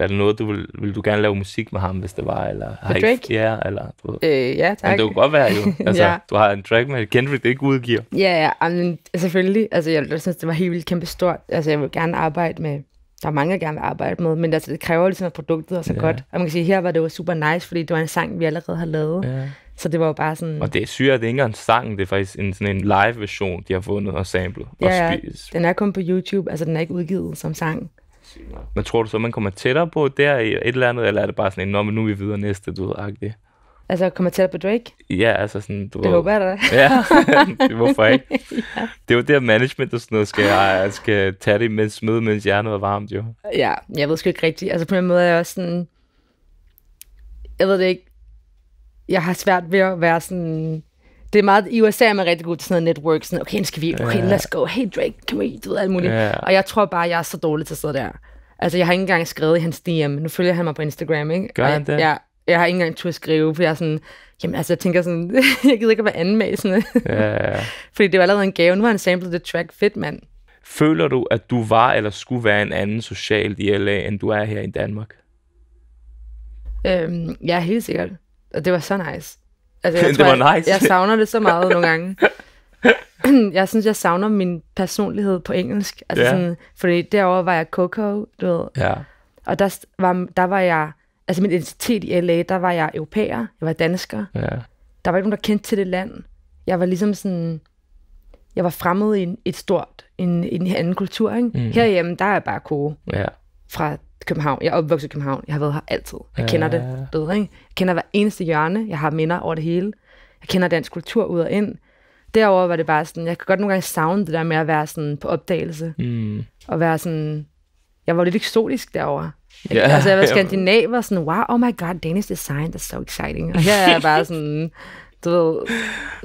er det noget, du vil, vil du gerne lave musik med ham, hvis det var? Eller, har Drake? Ja, ja, eller, du, øh, ja, tak. Men det kunne godt være jo. Altså, ja. Du har en track med Kendrick, det ikke udgiver. Ja, ja, mean, selvfølgelig. Altså, jeg, jeg synes, det var helt vildt kæmpe stort. Altså, jeg vil gerne arbejde med... Der er mange, jeg gerne vil arbejde med, men altså, det kræver ligesom, at produktet er så ja. godt. Og man kan sige, her var det jo super nice, fordi det var en sang, vi allerede har lavet. Ja. Så det var jo bare sådan... Og det er syre, det er ikke engang en sang, det er faktisk en, sådan en live-version, de har fundet og samlet. Ja, og spist. den er kun på YouTube, altså den er ikke udgivet som sang. Sygt Men tror du så, man kommer tættere på der i et eller andet, eller er det bare sådan en, men nu er vi videre næste, du ved, agtig? Altså, kommer tættere på Drake? Ja, altså sådan, du Det ved... håber jeg da. ja, hvorfor ikke? ja. Det er jo der management og sådan noget skal, jeg skal tage det, mens smide, mens hjernet er varmt, jo. Ja, jeg ved sgu ikke rigtigt. Altså, på en måde er jeg også sådan... Jeg ved det ikke. Jeg har svært ved at være sådan det er meget, i USA er man rigtig god til sådan noget network, sådan, okay, skal vi, okay, yeah. let's go, hey Drake, kan vi, du ved, alt muligt. Yeah. Og jeg tror bare, jeg er så dårlig til sådan der. Altså, jeg har ikke engang skrevet i hans DM. Nu følger han mig på Instagram, ikke? Gør han det? Jeg, jeg har ikke engang turde at skrive, for jeg er sådan, jamen altså, jeg tænker sådan, jeg gider ikke at være anden med, ja, ja. Fordi det var allerede en gave. Nu har han samlet det track. Fedt, mand. Føler du, at du var eller skulle være en anden social i LA, end du er her i Danmark? Øhm, ja, helt sikkert. Og det var så nice. Altså, jeg, tror, var jeg, nice. jeg, jeg savner det så meget nogle gange. jeg synes, jeg savner min personlighed på engelsk. Altså yeah. sådan, fordi derover var jeg Coco, du ved. Yeah. Og der var, der var jeg, altså min identitet i LA, der var jeg europæer, jeg var dansker. Yeah. Der var ikke nogen, der kendte til det land. Jeg var ligesom sådan, jeg var fremmed i et stort, en, en anden kultur. Ikke? Mm. Herhjemme, der er jeg bare koge. Yeah. Fra København. Jeg er opvokset i København. Jeg har været her altid. Jeg kender ja. det. Du ved, ikke? Jeg kender hver eneste hjørne. Jeg har minder over det hele. Jeg kender dansk kultur ud og ind. Derover var det bare sådan, jeg kan godt nogle gange savne det der med at være sådan på opdagelse. Mm. Og være sådan, jeg var lidt eksotisk derover. Ja, yeah, altså jeg var skandinav og sådan, wow, oh my god, Danish design, that's so exciting. Og her er jeg bare sådan, du ved,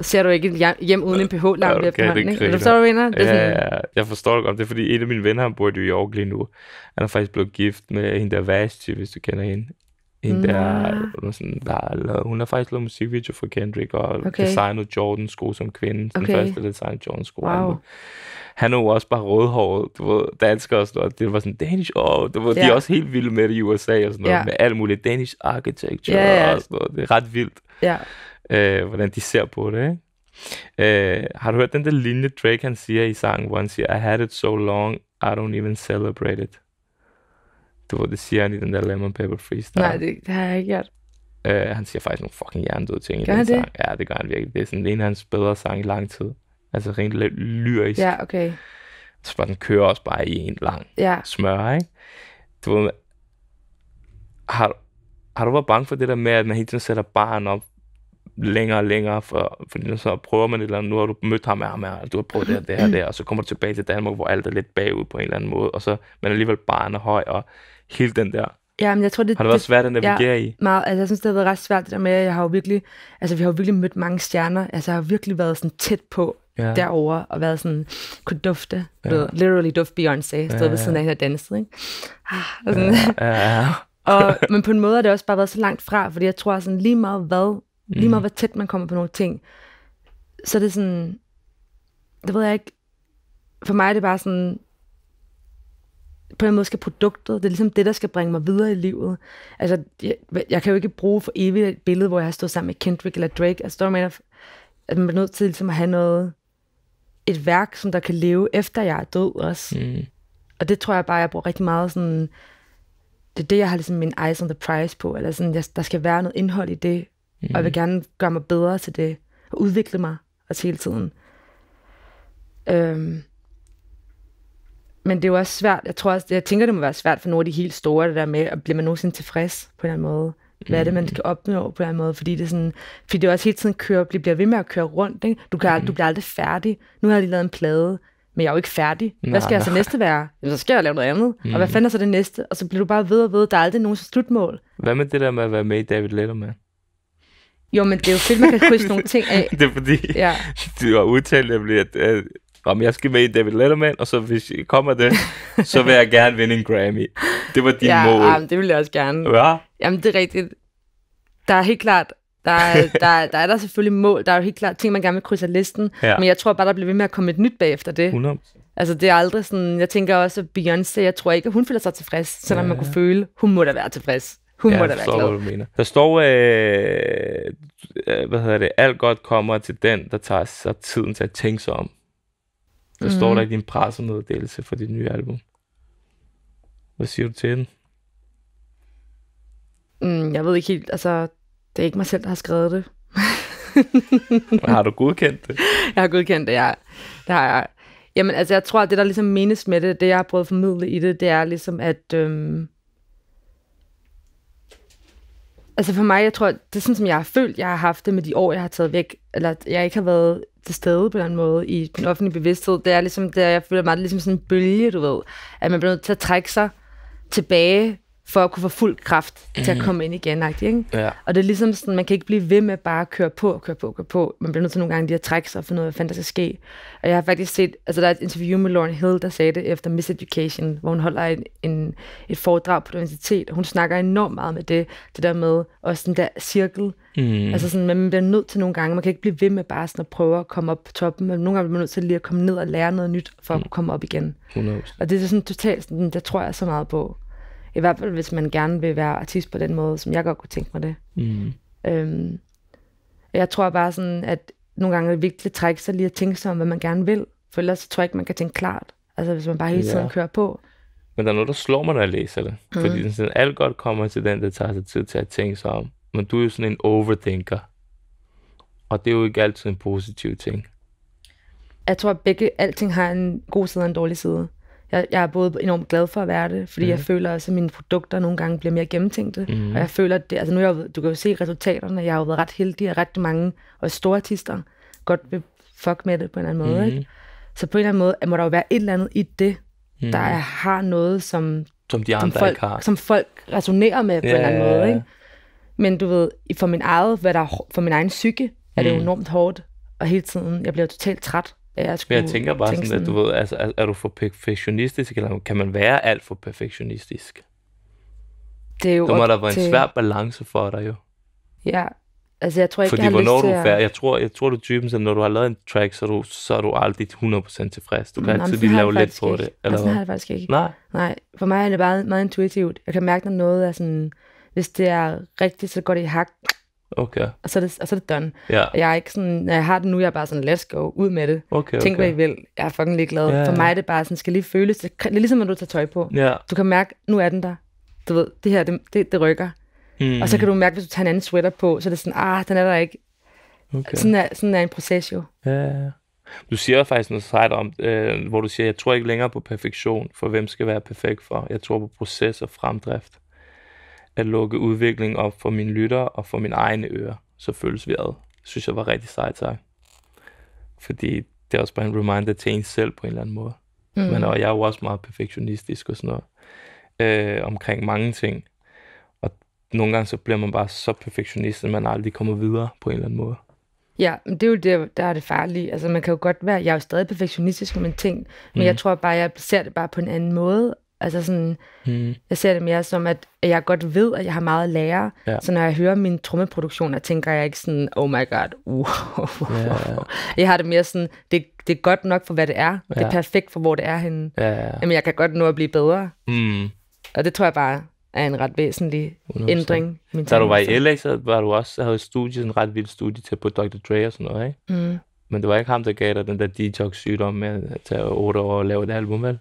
ser du ikke hjem uden en pH-lampe ja, okay, efterhånden, ikke? Eller forstår du, mener? ja, jeg forstår det godt. Det er fordi, en af mine venner, han bor i New York lige nu. Han er faktisk blevet gift med en der Vashti, hvis du kender hende. En der, ja. Ah. sådan, der hun har faktisk lavet musikvideo for Kendrick, og okay. designet Jordans sko som kvinde. Den okay. første design Jordans sko. Wow. Han er jo også bare rødhåret, du ved, dansker og sådan noget. Det var sådan Danish, oh, du ved, ja. de er også helt vilde med det i USA og sådan noget, ja. med alt muligt Danish architecture ja, ja. og sådan noget. Det er ret vildt. Ja øh, hvordan de ser på det, ikke? Øh, har du hørt den der linje, Drake han siger i sangen, hvor han siger, I had it so long, I don't even celebrate it. Du ved, det siger han i den der Lemon Pepper Freestyle. Nej, det, det har jeg ikke gjort. Øh, han siger faktisk nogle fucking hjernedøde ting gør i den det? sang. Ja, det gør han virkelig. Det er sådan en af hans bedre sang i lang tid. Altså rent lyrisk. Ja, okay. Så bare den kører også bare i en lang ja. smør, ikke? Du ved, har, har du været bange for det der med, at man hele tiden sætter barn op længere og længere, for, for så prøver man et eller andet, nu har du mødt ham med ham du har prøvet det her, det her, det her, og så kommer du tilbage til Danmark, hvor alt er lidt bagud på en eller anden måde, og så man er alligevel bare er høj, og hele den der Ja, men jeg tror, det, har det været svært at navigere ja, i? Meget, altså, jeg synes, det har været ret svært det der med, at jeg har jo virkelig, altså, vi har jo virkelig mødt mange stjerner. Altså, jeg har virkelig været sådan tæt på ja. derover og været sådan, kunne dufte, ja. ved, literally duft Beyoncé, stod ja, ja. ved siden af hende og danset, ikke? Ah, og sådan. Ja, ja. og, men på en måde har det også bare været så langt fra, fordi jeg tror sådan lige meget hvad, Mm. Lige meget mm. hvor tæt man kommer på nogle ting. Så det er sådan, det ved jeg ikke, for mig er det bare sådan, på en måde skal produktet, det er ligesom det, der skal bringe mig videre i livet. Altså, jeg, jeg kan jo ikke bruge for evigt et billede, hvor jeg har stået sammen med Kendrick eller Drake. Altså, der mener, at man er nødt til ligesom at have noget, et værk, som der kan leve efter jeg er død også. Mm. Og det tror jeg bare, jeg bruger rigtig meget sådan, det er det, jeg har ligesom min eyes on the prize på, eller sådan, jeg, der skal være noget indhold i det, Mm. Og jeg vil gerne gøre mig bedre til det. Og udvikle mig også hele tiden. Øhm. Men det er jo også svært. Jeg tror også, jeg tænker, det må være svært for nogle af de helt store, det der med, at bliver man nogensinde tilfreds på en eller anden måde? Hvad er det, man mm. skal opnå på en eller anden måde? Fordi det er, sådan, fordi det er også hele tiden kører, bliver ved med at køre rundt. Ikke? Du, kan, mm. du bliver aldrig færdig. Nu har jeg lige lavet en plade men jeg er jo ikke færdig. Hvad nej, skal jeg så altså næste være? Jamen, så skal jeg lave noget andet. Mm. Og hvad mm. fanden er så det næste? Og så bliver du bare ved og ved, der er aldrig nogen slutmål. Hvad med det der med at være med i David Letterman? Jo, men det er jo fedt, man kan krydse nogle ting af. det er fordi, ja. du har udtalt nemlig, at, at om jeg skal med i David Letterman, og så hvis jeg kommer det, så vil jeg gerne vinde en Grammy. Det var din ja, mål. Ja, ah, det ville jeg også gerne. Ja. Jamen, det er rigtigt. Der er helt klart, der, er, der, der er der selvfølgelig mål. Der er jo helt klart ting, man gerne vil krydse af listen. Ja. Men jeg tror bare, der bliver ved med at komme et nyt bagefter det. 100. Altså, det er aldrig sådan... Jeg tænker også, at Beyoncé, jeg tror ikke, at hun føler sig tilfreds, selvom ja. man kunne føle, hun må da være tilfreds. Hun ja, må da være forstår, glad. Hvad du mener. Der står, øh, øh, hvad hedder det, alt godt kommer til den, der tager så tiden til at tænke sig om. Der mm. står der i din pressemeddelelse for dit nye album. Hvad siger du til den? Mm, jeg ved ikke helt, altså, det er ikke mig selv, der har skrevet det. har du godkendt det? Jeg har godkendt det, ja. Det har jeg. Jamen, altså, jeg tror, at det, der ligesom menes med det, det, jeg har prøvet at formidle i det, det er ligesom, at øhm, Altså for mig, jeg tror, det er sådan, som jeg har følt, jeg har haft det med de år, jeg har taget væk, eller jeg ikke har været til stede på en måde i den offentlige bevidsthed. Det er ligesom, det er, jeg føler mig det er ligesom sådan en bølge, du ved, at man bliver nødt til at trække sig tilbage for at kunne få fuld kraft mm. til at mhm. komme ind igen. Ikke? Ja. Og det er ligesom sådan, man kan ikke blive ved med bare at køre på, og køre på, og køre på. Man bliver nødt til nogle gange lige at trække sig og finde ud af, hvad fanden der skal ske. Og jeg har faktisk set, altså der er et interview med Lauren Hill, der sagde det efter Miss Education, hvor hun holder en, en, et foredrag på universitet, og hun snakker enormt meget med det, det der med også den der cirkel. Mm. Altså sådan, man bliver nødt til nogle gange, man kan ikke blive ved med bare sådan at prøve at komme op på toppen, men nogle gange bliver man nødt til lige at komme ned og lære noget nyt, for mm. at kunne komme op igen. 100%. Og det er sådan totalt, sådan, der tror jeg så meget på. I hvert fald, hvis man gerne vil være artist på den måde, som jeg godt kunne tænke mig det. Mm. Øhm, jeg tror bare sådan, at nogle gange er det vigtigt at trække sig lige at tænke sig om, hvad man gerne vil. For ellers tror jeg ikke, man kan tænke klart. Altså hvis man bare hele tiden ja. kører på. Men der er noget, der slår mig, når jeg læser det. Mm. Fordi sådan, alt godt kommer til den, der tager sig tid til at tænke sig om. Men du er jo sådan en overthinker. Og det er jo ikke altid en positiv ting. Jeg tror, at begge, alting har en god side og en dårlig side jeg, jeg er både enormt glad for at være det, fordi mm. jeg føler også, at mine produkter nogle gange bliver mere gennemtænkte. Mm. Og jeg føler, at det, altså nu jeg, du kan jo se resultaterne. Jeg har jo været ret heldig, at ret mange og store artister godt vil fuck med det på en eller anden måde. Mm. Ikke? Så på en eller anden måde må der jo være et eller andet i det, mm. der er, har noget, som, som, de andre som, folk, har. som folk resonerer med på yeah. en eller anden måde. Ikke? Men du ved, for min eget, hvad der, for min egen psyke, er det mm. jo mhm. enormt hårdt. Og hele tiden, jeg bliver totalt træt jeg skulle jeg tænker bare tænke sådan, sådan, at du ved, altså, er, er du for perfektionistisk, eller kan man være alt for perfektionistisk? Det er jo der må der være til... en svær balance for dig jo. Ja, altså jeg tror ikke, Fordi jeg har lyst til du er færdig, jeg tror, jeg tror du er typen, som når du har lavet en track, så er du, så er du aldrig 100% tilfreds. Du kan Nå, altid lige lave lidt på det. Altså, eller sådan har det faktisk ikke. Nej. Nej, for mig er det bare meget intuitivt. Jeg kan mærke, når noget er sådan, hvis det er rigtigt, så går det i hak, Okay. Og så er det, og så er det done. Ja. Og jeg er ikke sådan, når jeg har det nu, jeg er bare sådan, let's go, ud med det. Okay, Tænk, okay. hvad I vil. Jeg er fucking ligeglad. Ja, ja. For mig er det bare sådan, skal lige føles. Det er ligesom, når du tager tøj på. Ja. Du kan mærke, nu er den der. Du ved, det her, det, det, det rykker. Mm. Og så kan du mærke, hvis du tager en anden sweater på, så er det sådan, ah, den er der ikke. Okay. Sådan, er, sådan er en proces jo. Ja, ja. Du siger faktisk noget sejt om, øh, hvor du siger, jeg tror ikke længere på perfektion, for hvem skal være perfekt for? Jeg tror på proces og fremdrift at lukke udviklingen op for mine lytter og for mine egne ører, så føles vi ad. synes jeg var rigtig sejt sagt. Fordi det er også bare en reminder til en selv på en eller anden måde. Mm. Men og jeg er jo også meget perfektionistisk og sådan noget. Øh, omkring mange ting. Og nogle gange så bliver man bare så perfektionist, at man aldrig kommer videre på en eller anden måde. Ja, men det er jo det, der er det farlige. Altså man kan jo godt være, jeg er jo stadig perfektionistisk med ting, men mm. jeg tror bare, jeg ser det bare på en anden måde, Altså sådan, mm. jeg ser det mere som, at jeg godt ved, at jeg har meget at lære. Ja. Så når jeg hører trommeproduktion, trommeproduktioner, tænker jeg ikke sådan, oh my god, wow. Ja, ja. Jeg har det mere sådan, det, det er godt nok for, hvad det er. Ja. Det er perfekt for, hvor det er henne. Ja, ja. Jamen, jeg kan godt nå at blive bedre. Mm. Og det tror jeg bare er en ret væsentlig 100%. ændring. Min da du var i LA, så var du også, havde et studie, en ret vild studie til på Dr. Dre og sådan noget, ikke? Mm. Men det var ikke ham, der gav dig den der detox-sygdom med at tage otte år og lave et album, vel?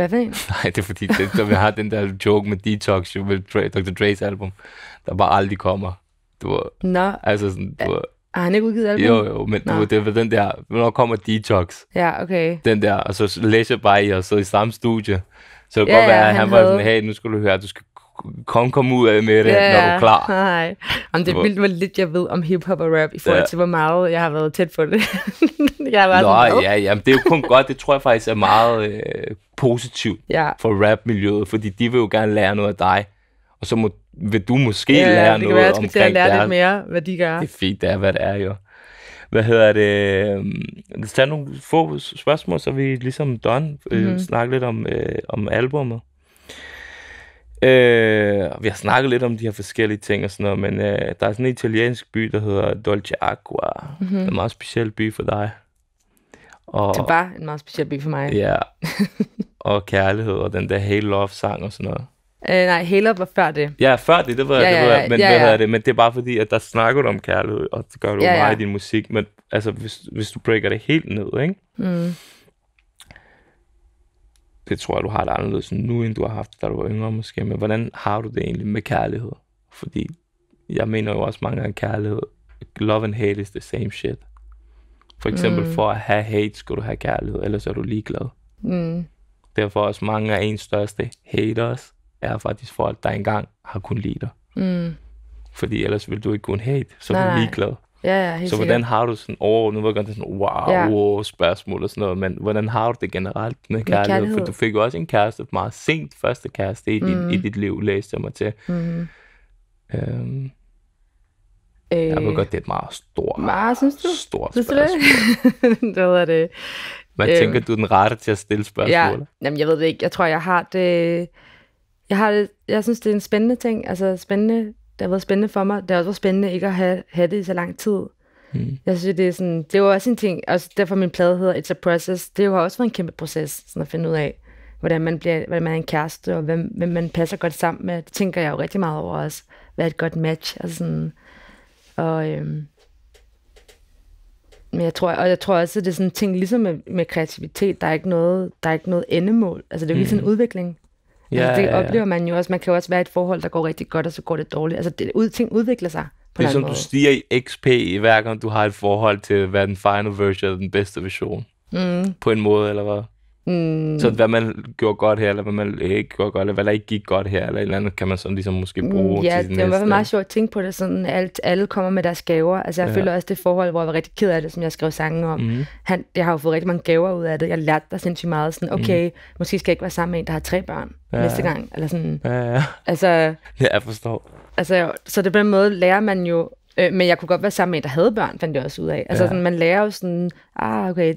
Hvad ved jeg? Nej, det er fordi, det, så vi har den der joke med Detox, jo, med Dr. Dr. Dre's album, der bare aldrig kommer. Du, Nå. Altså sådan, du, har han ikke udgivet album? Jo, jo, men du, det var den der, når kommer Detox? Ja, okay. Den der, og så læser bare i, og så i samme studie. Så det kan kunne ja, godt være, at han, han havde... var sådan, hey, nu skal du høre, du skal kom, kom ud af med det, yeah. når du er klar. Nej. Jamen, det er vildt, hvor lidt jeg ved om hiphop og rap, i forhold ja. til, hvor meget jeg har været tæt på det. jeg været Nå, sådan, ja, jamen, det er jo kun godt. Det tror jeg faktisk er meget øh, positivt ja. for rap fordi de vil jo gerne lære noget af dig. Og så må, vil du måske ja, lære det noget være, jeg omkring til at lære lidt mere, hvad de gør. Det er fedt, det er, hvad det er jo. Hvad hedder det? Lad os øhm, tage nogle få spørgsmål, så vi ligesom done. Mm-hmm. Øh, mhm. snakke lidt om, øh, om albumet. Øh, vi har snakket lidt om de her forskellige ting og sådan noget, men øh, der er sådan en italiensk by, der hedder Dolce Aqua. Mm-hmm. En meget speciel by for dig. Og, det er bare en meget speciel by for mig. Ja. og kærlighed og den der Hey Love-sang og sådan noget. Øh, nej, Hey Love var før det. Ja, før det, det var ja, ja, ja, men, ja, ja. Hvad det, men det er bare fordi, at der snakker du om kærlighed, og det gør du ja, meget ja. i din musik, men altså, hvis, hvis du breaker det helt ned, ikke? Mm det tror jeg, du har det anderledes nu, end du har haft, da du var yngre måske, men hvordan har du det egentlig med kærlighed? Fordi jeg mener jo også mange gange kærlighed. Love and hate is the same shit. For eksempel mm. for at have hate, skal du have kærlighed, ellers er du ligeglad. Mm. Derfor også mange af ens største haters er faktisk folk, der engang har kunnet lide dig. Mm. Fordi ellers vil du ikke kunne hate, så nej, du er ligeglad. Ja, ja, helt Så hvordan sikkert. har du sådan over oh, nu var det sådan, wow, ja. wow, spørgsmål og sådan noget, men hvordan har du det generelt med, med kærlighed? kærlighed? For du fik jo også en kæreste, meget sent første kæreste i, mm. i dit liv, læste jeg mig til. Mm. Øhm, øh, jeg ved godt, det er et meget stort, meget, synes du? stort synes spørgsmål. Du det? det er det? Hvad øhm, tænker du den rette til at stille spørgsmål? Ja, jamen, jeg ved det ikke. Jeg tror, jeg har det... Jeg, har det, jeg synes, det er en spændende ting, altså spændende det har været spændende for mig. Det har også været spændende ikke at have, have det i så lang tid. Mm. Jeg synes, det er sådan, det var også en ting, også derfor min plade hedder It's a Process. Det har også været en kæmpe proces sådan at finde ud af, hvordan man, bliver, hvordan man er en kæreste, og hvem, hvem man passer godt sammen med. Det tænker jeg jo rigtig meget over også. Hvad er et godt match? Og sådan. Og, øhm, men jeg tror, og jeg tror også, at det er sådan en ting, ligesom med, med kreativitet, der er ikke noget, der er ikke noget endemål. Altså det er jo mm. sådan en mm. udvikling. Ja, altså, det ja, ja. oplever man jo også. Man kan jo også være i et forhold, der går rigtig godt, og så går det dårligt. Altså, det, ud, ting udvikler sig. På ligesom du stiger i XP, hver gang du har et forhold til at være den final version af den bedste version. Mm. På en måde, eller hvad? Mm. Så hvad man gjorde godt her, eller hvad man ikke gjorde godt, eller hvad der ikke gik godt her, eller et eller andet, kan man sådan ligesom måske mm, bruge mm, ja, til det næste. var meget sjovt at tænke på det sådan, alt, alle kommer med deres gaver. Altså jeg ja. føler også det forhold, hvor jeg var rigtig ked af det, som jeg skrev sangen om. Mm. Han, jeg har jo fået rigtig mange gaver ud af det. Jeg lærte der sindssygt meget sådan, mm. okay, mm. måske skal jeg ikke være sammen med en, der har tre børn ja. næste gang, eller sådan. Ja, ja. Altså, ja, jeg forstår. Altså, så det på den måde lærer man jo, øh, men jeg kunne godt være sammen med en, der havde børn, fandt jeg også ud af. Altså, ja. sådan, man lærer jo sådan, ah, okay,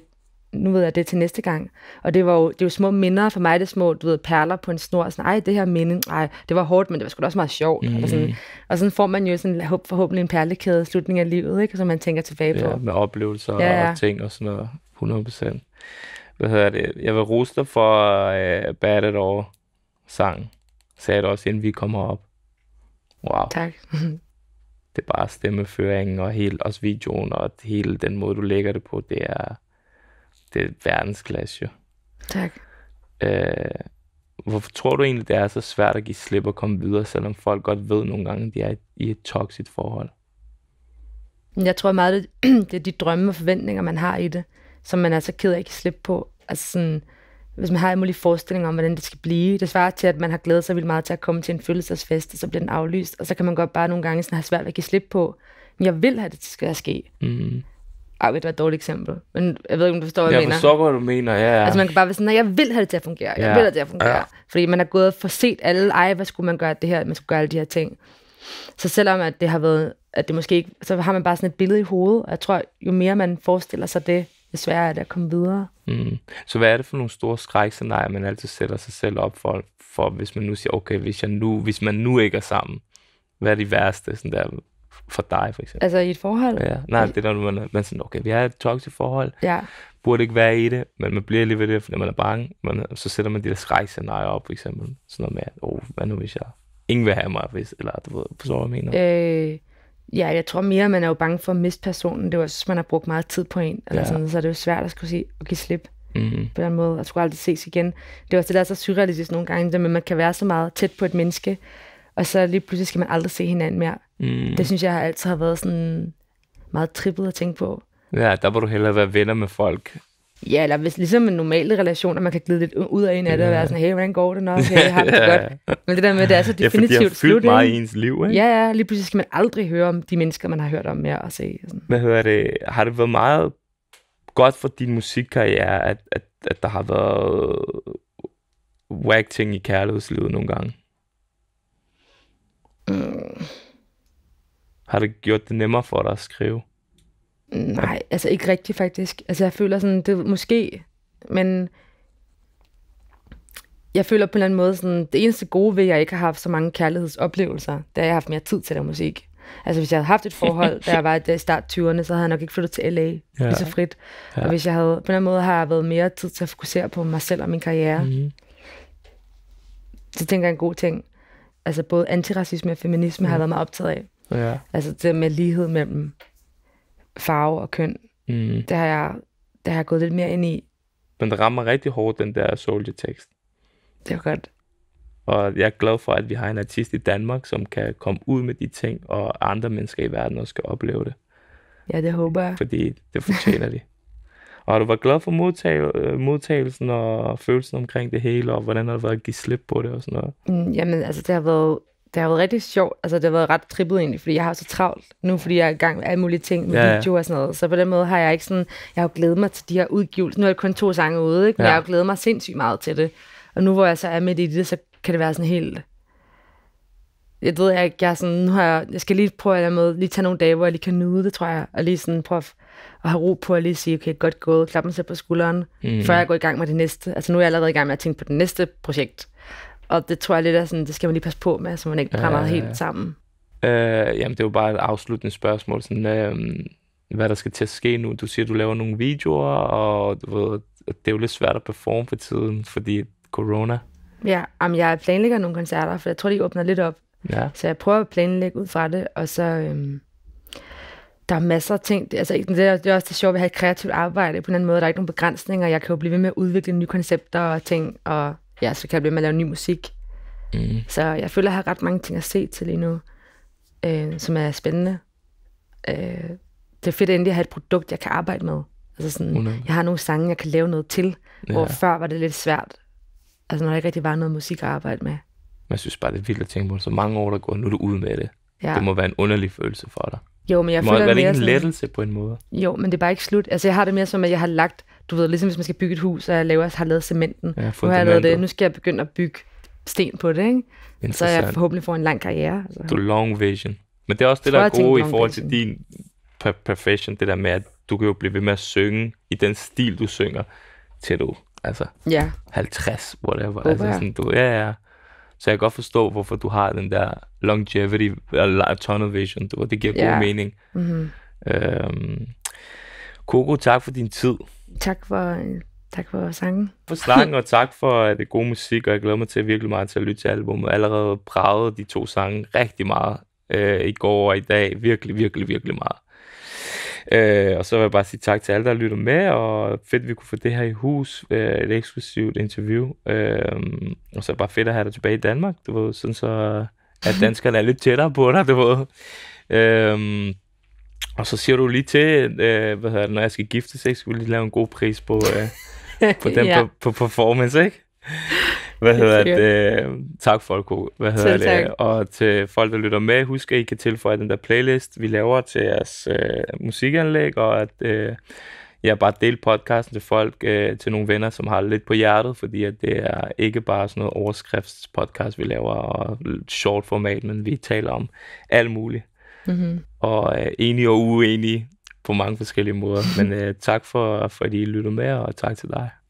nu ved jeg det til næste gang. Og det var jo, det var jo små minder for mig, det små, du ved, perler på en snor, sådan, ej, det her minde, ej, det var hårdt, men det var sgu da også meget sjovt. Mm. Og, sådan, mm-hmm. og sådan får man jo sådan, forhåbentlig en perlekæde i slutningen af livet, ikke? som man tænker tilbage på. Ja, med oplevelser ja, ja. og ting og sådan noget, 100 procent. Hvad hedder det? Jeg vil ruste for uh, Bad It All sang. Sagde det også, inden vi kommer op. Wow. Tak. det er bare stemmeføringen og hele, også videoen og hele den måde, du lægger det på, det er det er verdensklasse jo. Tak. Øh, hvorfor tror du egentlig, det er så svært at give slip og komme videre, selvom folk godt ved nogle gange, at de er i et toxic forhold? Jeg tror meget, det, er de drømme og forventninger, man har i det, som man er så ked af ikke slippe på. Altså sådan, hvis man har en mulig forestilling om, hvordan det skal blive. Det svarer til, at man har glædet sig vildt meget til at komme til en følelsesfest, og så bliver den aflyst, og så kan man godt bare nogle gange sådan have svært ved at give slip på, men jeg vil have, at det skal ske. Mm. Ej, det var et dårligt eksempel. Men jeg ved ikke, om du forstår, hvad jeg, jeg mener. Jeg forstår, hvad du mener, ja, ja. Altså, man kan bare være sådan, at jeg vil have det til at fungere. Jeg ja. vil have det til at fungere. Ja. Fordi man har gået og forset alle, ej, hvad skulle man gøre det her? Man skulle gøre alle de her ting. Så selvom at det har været, at det måske ikke, så har man bare sådan et billede i hovedet. Jeg tror, jo mere man forestiller sig det, jo sværere er det at komme videre. Mm. Så hvad er det for nogle store skrækscenarier, man altid sætter sig selv op for, for hvis man nu siger, okay, hvis, jeg nu, hvis man nu ikke er sammen, hvad er de værste? Sådan der, for dig, for eksempel. Altså i et forhold? Ja, nej, det er når man, man sådan, okay, vi har et toxic forhold, ja. burde ikke være i det, men man bliver lige ved det, fordi man er bange, man, så sætter man de der skrækscenarier op, for eksempel. Sådan noget med, at, oh, hvad nu hvis jeg, ingen vil have mig, hvis, eller du ved, forstår hvad jeg mener? Øh, ja, jeg tror mere, man er jo bange for at miste personen, det er også, man har brugt meget tid på en, eller ja. sådan, så er det jo svært at skulle sige, at give slip. Mm-hmm. på den måde, og skulle aldrig ses igen. Det er også det, der er så surrealistisk nogle gange, men man kan være så meget tæt på et menneske, og så lige pludselig skal man aldrig se hinanden mere. Mm. Det synes jeg altid har været sådan meget trippet at tænke på. Ja, der må du hellere være venner med folk. Ja, eller hvis ligesom en normal relation, at man kan glide lidt ud af en af det, og være sådan, hey, hvordan går det nok? Hey, har det ja. godt? Men det der med, det er så definitivt slut. Ja, for har fyldt meget i ens liv, ikke? Ja, ja, lige pludselig skal man aldrig høre om de mennesker, man har hørt om mere og se. Sådan. Hvad hører det? Har det været meget godt for din musikkarriere, at, at, at der har været whack ting i kærlighedslivet nogle gange? Mm. Har det gjort det nemmere for dig at skrive? Nej, altså ikke rigtigt faktisk. Altså jeg føler sådan, det måske, men jeg føler på en eller anden måde sådan, det eneste gode ved, at jeg ikke har haft så mange kærlighedsoplevelser, det er, at jeg har haft mere tid til den musik. Altså hvis jeg havde haft et forhold, da jeg var i start 20'erne, så havde jeg nok ikke flyttet til LA ja. lige så frit. Ja. Og hvis jeg havde, på anden måde har jeg været mere tid til at fokusere på mig selv og min karriere. Mm. Så tænker jeg en god ting altså både antiracisme og feminisme mm. har jeg været meget optaget af. Ja. Altså det med lighed mellem farve og køn. Mm. Det, har jeg, det har jeg gået lidt mere ind i. Men det rammer rigtig hårdt, den der soldier-tekst. Det er godt. Og jeg er glad for, at vi har en artist i Danmark, som kan komme ud med de ting, og andre mennesker i verden også skal opleve det. Ja, det håber jeg. Fordi det fortjener de. Og har du været glad for modtag- øh, modtagelsen og følelsen omkring det hele, og hvordan har det været at give slip på det og sådan noget? Mm, jamen, altså, det har været det har været rigtig sjovt. Altså, det har været ret trippet egentlig, fordi jeg har så travlt nu, fordi jeg er i gang med alle mulige ting med ja, ja. video og sådan noget. Så på den måde har jeg ikke sådan... Jeg har jo glædet mig til de her udgivelser. Nu er det kun to sange ude, ikke? Men ja. jeg har jo glædet mig sindssygt meget til det. Og nu hvor jeg så er midt i det, så kan det være sådan helt... Jeg ved, jeg, jeg sådan... Nu har jeg, jeg skal lige prøve at lige tage nogle dage, hvor jeg lige kan nyde det, tror jeg. Og lige sådan prøve at og have ro på at lige sige, okay, godt gået, klappe mig selv på skulderen, mm. før jeg går i gang med det næste. Altså nu er jeg allerede i gang med at tænke på det næste projekt. Og det tror jeg lidt er sådan, det skal man lige passe på med, så man ikke brænder øh, helt sammen. Øh, jamen, det er jo bare et afsluttende spørgsmål. Sådan, øh, hvad der skal til at ske nu. Du siger, du laver nogle videoer, og du ved, det er jo lidt svært at performe for tiden, fordi corona. Ja, jamen, jeg planlægger nogle koncerter, for jeg tror, de åbner lidt op. Ja. Så jeg prøver at planlægge ud fra det, og så Øh, der er masser af ting. Altså, det, er, det er også det sjovt at have et kreativt arbejde. På en anden måde, der er ikke nogen begrænsninger. Jeg kan jo blive ved med at udvikle nye koncepter og ting, og ja, så kan jeg blive ved med at lave ny musik. Mm. Så jeg føler, at jeg har ret mange ting at se til lige nu, øh, som er spændende. Øh, det er fedt endelig at have et produkt, jeg kan arbejde med. Altså sådan, Unødvendig. jeg har nogle sange, jeg kan lave noget til, ja. hvor før var det lidt svært. Altså når der ikke rigtig var noget musik at arbejde med. Jeg synes bare, det er vildt at tænke på. Så mange år, der går, nu er du ude med det. Ja. Det må være en underlig følelse for dig. Jo, men jeg Må føler det mere en sådan... lettelse på en måde? Jo, men det er bare ikke slut. Altså, jeg har det mere som, at jeg har lagt, du ved, ligesom hvis man skal bygge et hus, og jeg laver, har lavet cementen. Ja, nu har jeg lavet det, nu skal jeg begynde at bygge sten på det, ikke? Så jeg forhåbentlig får en lang karriere. Altså. The long vision. Men det er også det, der er gode i forhold vision. til din profession, det der med, at du kan jo blive ved med at synge i den stil, du synger, til du altså ja. 50, whatever. Håber altså, sådan, du, ja, ja. Så jeg kan godt forstå, hvorfor du har den der longevity, eller tunnel vision, du, det giver yeah. god mening. Mm-hmm. Øhm, Coco, tak for din tid. Tak for, øh, tak for sangen. For sangen, og tak for det gode musik, og jeg glæder mig til virkelig meget til at lytte til albumet. Allerede bragede de to sange rigtig meget øh, i går og i dag. Virkelig, virkelig, virkelig meget. Øh, og så vil jeg bare sige tak til alle, der lytter med, og fedt, at vi kunne få det her i hus, øh, et eksklusivt interview. Øh, og så er det bare fedt at have dig tilbage i Danmark, du ved, sådan så at danskerne er lidt tættere på dig, du ved. Øh, og så siger du lige til, øh, hvad hedder det, når jeg skal giftes, ikke, skal vi lige lave en god pris på, øh, på den ja. på, på performance, ikke? Hvad hedder det? Øh, tak, Folko. Hvad hedder Selv tak. Og til folk, der lytter med, husk, at I kan tilføje den der playlist, vi laver til jeres øh, musikanlæg, og at... Øh, ja, bare deler podcasten til folk, øh, til nogle venner, som har lidt på hjertet, fordi at det er ikke bare sådan noget overskriftspodcast, vi laver, og short format, men vi taler om alt muligt. Mm-hmm. Og øh, enige og uenige på mange forskellige måder. Men øh, tak for, fordi I lyttede med, og tak til dig.